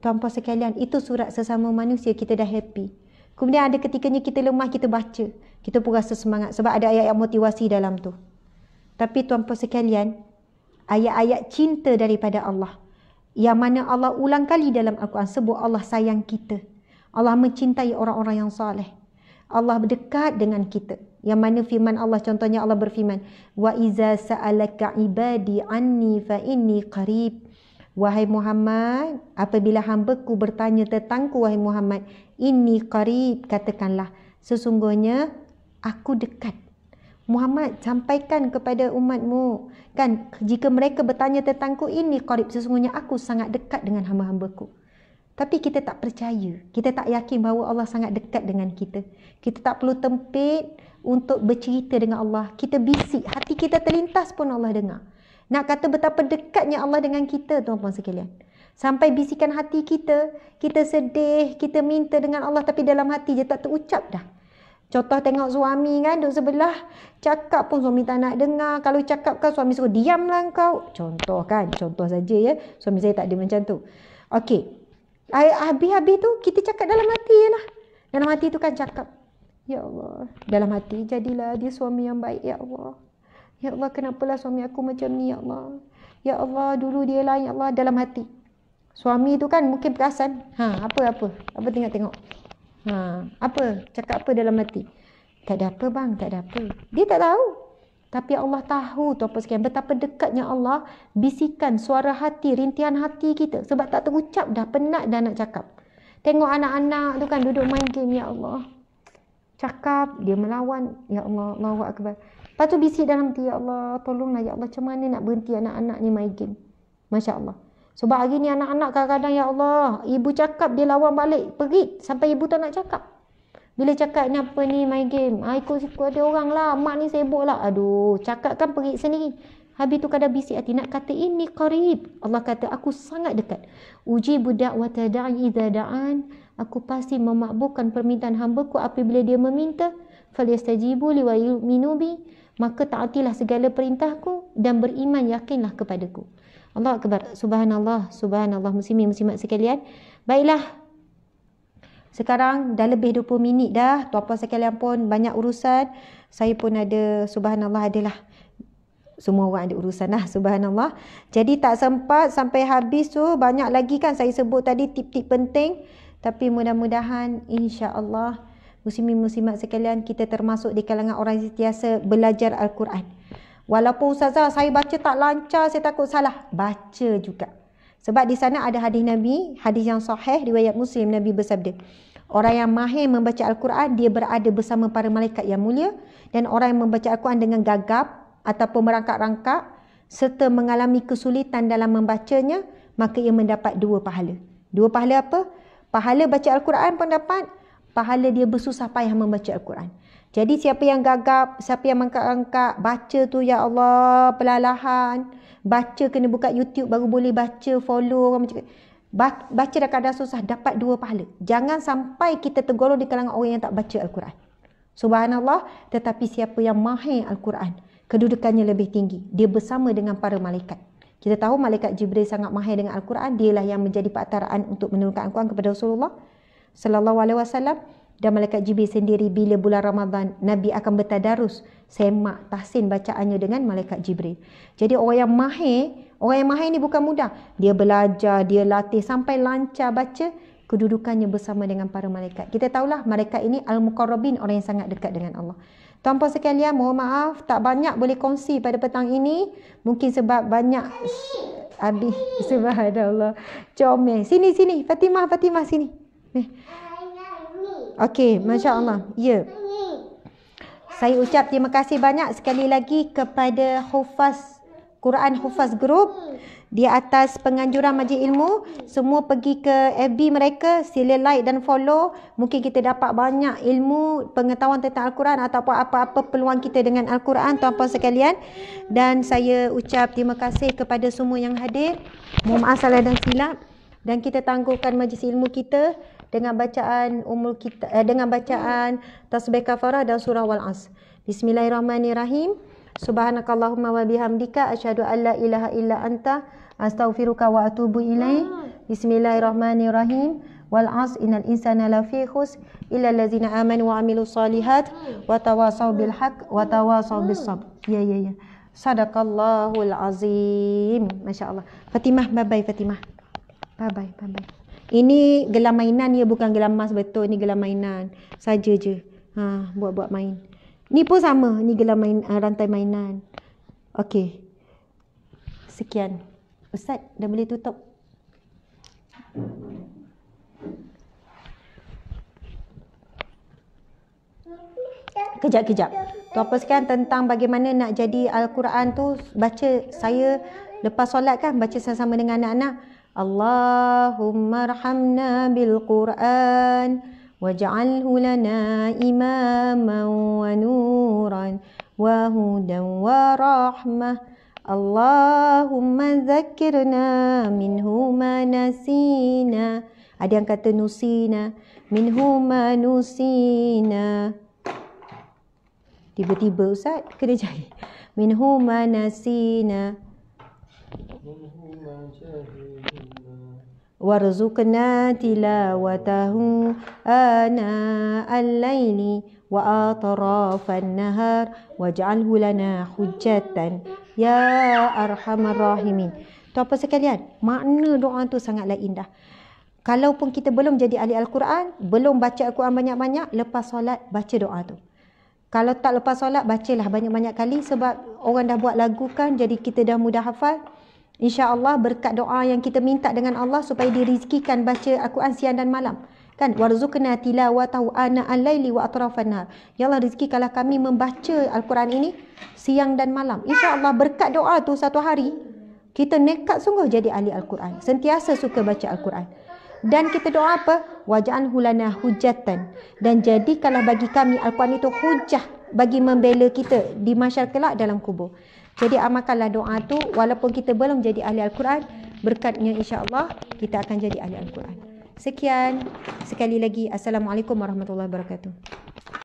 Tuan tanpa sekalian itu surat sesama manusia kita dah happy kemudian ada ketikanya kita lemah kita baca kita pun rasa semangat sebab ada ayat-ayat motivasi dalam tu tapi tuan-tuan sekalian ayat-ayat cinta daripada Allah yang mana Allah ulang kali dalam Al-Quran sebut Allah sayang kita Allah mencintai orang-orang yang soleh Allah berdekat dengan kita yang mana firman Allah contohnya Allah berfirman wa iza sa'alaka ibadi anni fa inni qarib Wahai Muhammad, apabila hamba ku bertanya tentangku, wahai Muhammad, ini qarib, katakanlah, sesungguhnya aku dekat. Muhammad, sampaikan kepada umatmu, kan, jika mereka bertanya tentangku, ini qarib, sesungguhnya aku sangat dekat dengan hamba-hambaku. Tapi kita tak percaya, kita tak yakin bahawa Allah sangat dekat dengan kita. Kita tak perlu tempit untuk bercerita dengan Allah. Kita bisik, hati kita terlintas pun Allah dengar. Nak kata betapa dekatnya Allah dengan kita tuan-tuan sekalian. Sampai bisikan hati kita, kita sedih, kita minta dengan Allah tapi dalam hati je tak terucap dah. Contoh tengok suami kan duduk sebelah, cakap pun suami tak nak dengar. Kalau cakap kan suami suruh diamlah kau. Contoh kan, contoh saja ya. Suami saya tak ada macam tu. Okey. Habis-habis tu kita cakap dalam hati je lah. Dalam hati tu kan cakap. Ya Allah, dalam hati jadilah dia suami yang baik. Ya Allah, Ya Allah, kenapalah suami aku macam ni, Ya Allah. Ya Allah, dulu dia lain, Ya Allah, dalam hati. Suami tu kan mungkin perasan. Ha, apa, apa? Apa tengok-tengok? Ha, apa? Cakap apa dalam hati? Tak ada apa bang, tak ada apa. Dia tak tahu. Tapi Allah tahu tu apa sekian. Betapa dekatnya Allah bisikan suara hati, rintian hati kita. Sebab tak terucap dah, penat dah nak cakap. Tengok anak-anak tu kan duduk main game, Ya Allah. Cakap, dia melawan. Ya Allah, Allah Akbar. Lepas tu bisik dalam hati, Ya Allah, tolonglah Ya Allah, macam mana nak berhenti anak-anak ni main game? Masya Allah. Sebab hari ni anak-anak kadang-kadang, Ya Allah, ibu cakap dia lawan balik, perit sampai ibu tak nak cakap. Bila cakap ni apa ni main game? Ha, ikut suka ada orang lah, mak ni sibuk lah. Aduh, cakap kan perit sendiri. Habis tu kadang bisik hati nak kata ini karib Allah kata aku sangat dekat. Uji budak wa tada'i idza da'an. Aku pasti memakbulkan permintaan hamba ku apabila dia meminta. Falyastajibu li wa yu'minu maka taatilah segala perintahku dan beriman yakinlah kepadaku. Allah akbar. Subhanallah, subhanallah muslimin muslimat sekalian. Baiklah. Sekarang dah lebih 20 minit dah. Tuan-puan sekalian pun banyak urusan. Saya pun ada subhanallah adalah semua orang ada urusan lah subhanallah. Jadi tak sempat sampai habis tu banyak lagi kan saya sebut tadi tip-tip penting. Tapi mudah-mudahan insya-Allah muslimin-muslimat sekalian kita termasuk di kalangan orang yang sentiasa belajar Al-Quran. Walaupun Ustazah saya baca tak lancar, saya takut salah. Baca juga. Sebab di sana ada hadis Nabi, hadis yang sahih riwayat Muslim Nabi bersabda. Orang yang mahir membaca Al-Quran, dia berada bersama para malaikat yang mulia. Dan orang yang membaca Al-Quran dengan gagap ataupun merangkak-rangkak serta mengalami kesulitan dalam membacanya, maka ia mendapat dua pahala. Dua pahala apa? Pahala baca Al-Quran pun dapat, pahala dia bersusah payah membaca Al-Quran. Jadi siapa yang gagap, siapa yang mengangkat-angkat, baca tu ya Allah, pelalahan. Baca kena buka YouTube baru boleh baca, follow orang macam Baca dah kadang susah, dapat dua pahala. Jangan sampai kita tergolong di kalangan orang yang tak baca Al-Quran. Subhanallah, tetapi siapa yang mahir Al-Quran, kedudukannya lebih tinggi. Dia bersama dengan para malaikat. Kita tahu malaikat Jibril sangat mahir dengan Al-Quran. Dialah yang menjadi pataraan untuk menurunkan Al-Quran kepada Rasulullah sallallahu alaihi wasallam dan malaikat Jibril sendiri bila bulan Ramadan Nabi akan bertadarus semak tahsin bacaannya dengan malaikat Jibril. Jadi orang yang mahir, orang yang mahir ni bukan mudah. Dia belajar, dia latih sampai lancar baca kedudukannya bersama dengan para malaikat. Kita tahulah malaikat ini al mukarrabin orang yang sangat dekat dengan Allah. Tuan-puan sekalian, mohon maaf tak banyak boleh kongsi pada petang ini. Mungkin sebab banyak Abi, Subhanallah. Comel. Sini sini Fatimah, Fatimah sini. Okey, Masya Allah. Ya. Saya ucap terima kasih banyak sekali lagi kepada Hufaz Quran Hufaz Group di atas penganjuran Majlis Ilmu. Semua pergi ke FB mereka, sila like dan follow. Mungkin kita dapat banyak ilmu, pengetahuan tentang Al-Quran atau apa-apa peluang kita dengan Al-Quran tuan-puan sekalian. Dan saya ucap terima kasih kepada semua yang hadir. Mohon maaf salah dan silap dan kita tangguhkan majlis ilmu kita dengan bacaan umul kita eh, dengan bacaan tasbih kafarah dan surah wal as. Bismillahirrahmanirrahim. Subhanakallahumma wa bihamdika asyhadu an ilaha illa anta astaghfiruka wa atubu ilaik. Bismillahirrahmanirrahim. Wal as innal insana lafi khus illa allazina amanu wa amilus salihat wa tawasaw bil haqq wa tawasaw bis sabr. Ya ya ya. Sadaqallahul azim. Masya-Allah. Fatimah, bye bye Fatimah. Bye bye, bye bye. Ini gelam mainan ya bukan gelam mas betul ni gelam mainan. Saja je. Ha, buat-buat main. Ni pun sama, ni gelam main uh, rantai mainan. Okey. Sekian. Ustaz dah boleh tutup. Kejap, kejap. Tu apa sekian tentang bagaimana nak jadi Al-Quran tu baca saya lepas solat kan baca sama-sama dengan anak-anak. اللهم ارحمنا بالقران واجعله لنا اماما ونورا وهدى ورحمه اللهم ذكرنا منه ما نسينا Ada yang kata nusina. Minhuma nusina. Tiba-tiba Ustaz kena cari. Minhuma nasina. وارزقنا تلاوته آناء الليل وآطراف النهار واجعله لنا حجة يا أرحم الراحمين Tuan apa sekalian, makna doa tu sangatlah indah. Kalaupun kita belum jadi ahli Al-Quran, belum baca Al-Quran banyak-banyak, lepas solat baca doa tu. Kalau tak lepas solat, bacalah banyak-banyak kali sebab orang dah buat lagu kan, jadi kita dah mudah hafal, InsyaAllah berkat doa yang kita minta dengan Allah supaya dirizkikan baca Al-Quran siang dan malam. Kan? Warzukna tilawatahu ana alaili wa atrafanar. Ya Allah rizkikanlah kami membaca Al-Quran ini siang dan malam. InsyaAllah berkat doa tu satu hari, kita nekat sungguh jadi ahli Al-Quran. Sentiasa suka baca Al-Quran. Dan kita doa apa? Waja'an hulana hujatan. Dan jadikanlah bagi kami Al-Quran itu hujah bagi membela kita di masyarakat dalam kubur. Jadi amalkanlah doa tu walaupun kita belum jadi ahli al-Quran, berkatnya insya-Allah kita akan jadi ahli al-Quran. Sekian, sekali lagi assalamualaikum warahmatullahi wabarakatuh.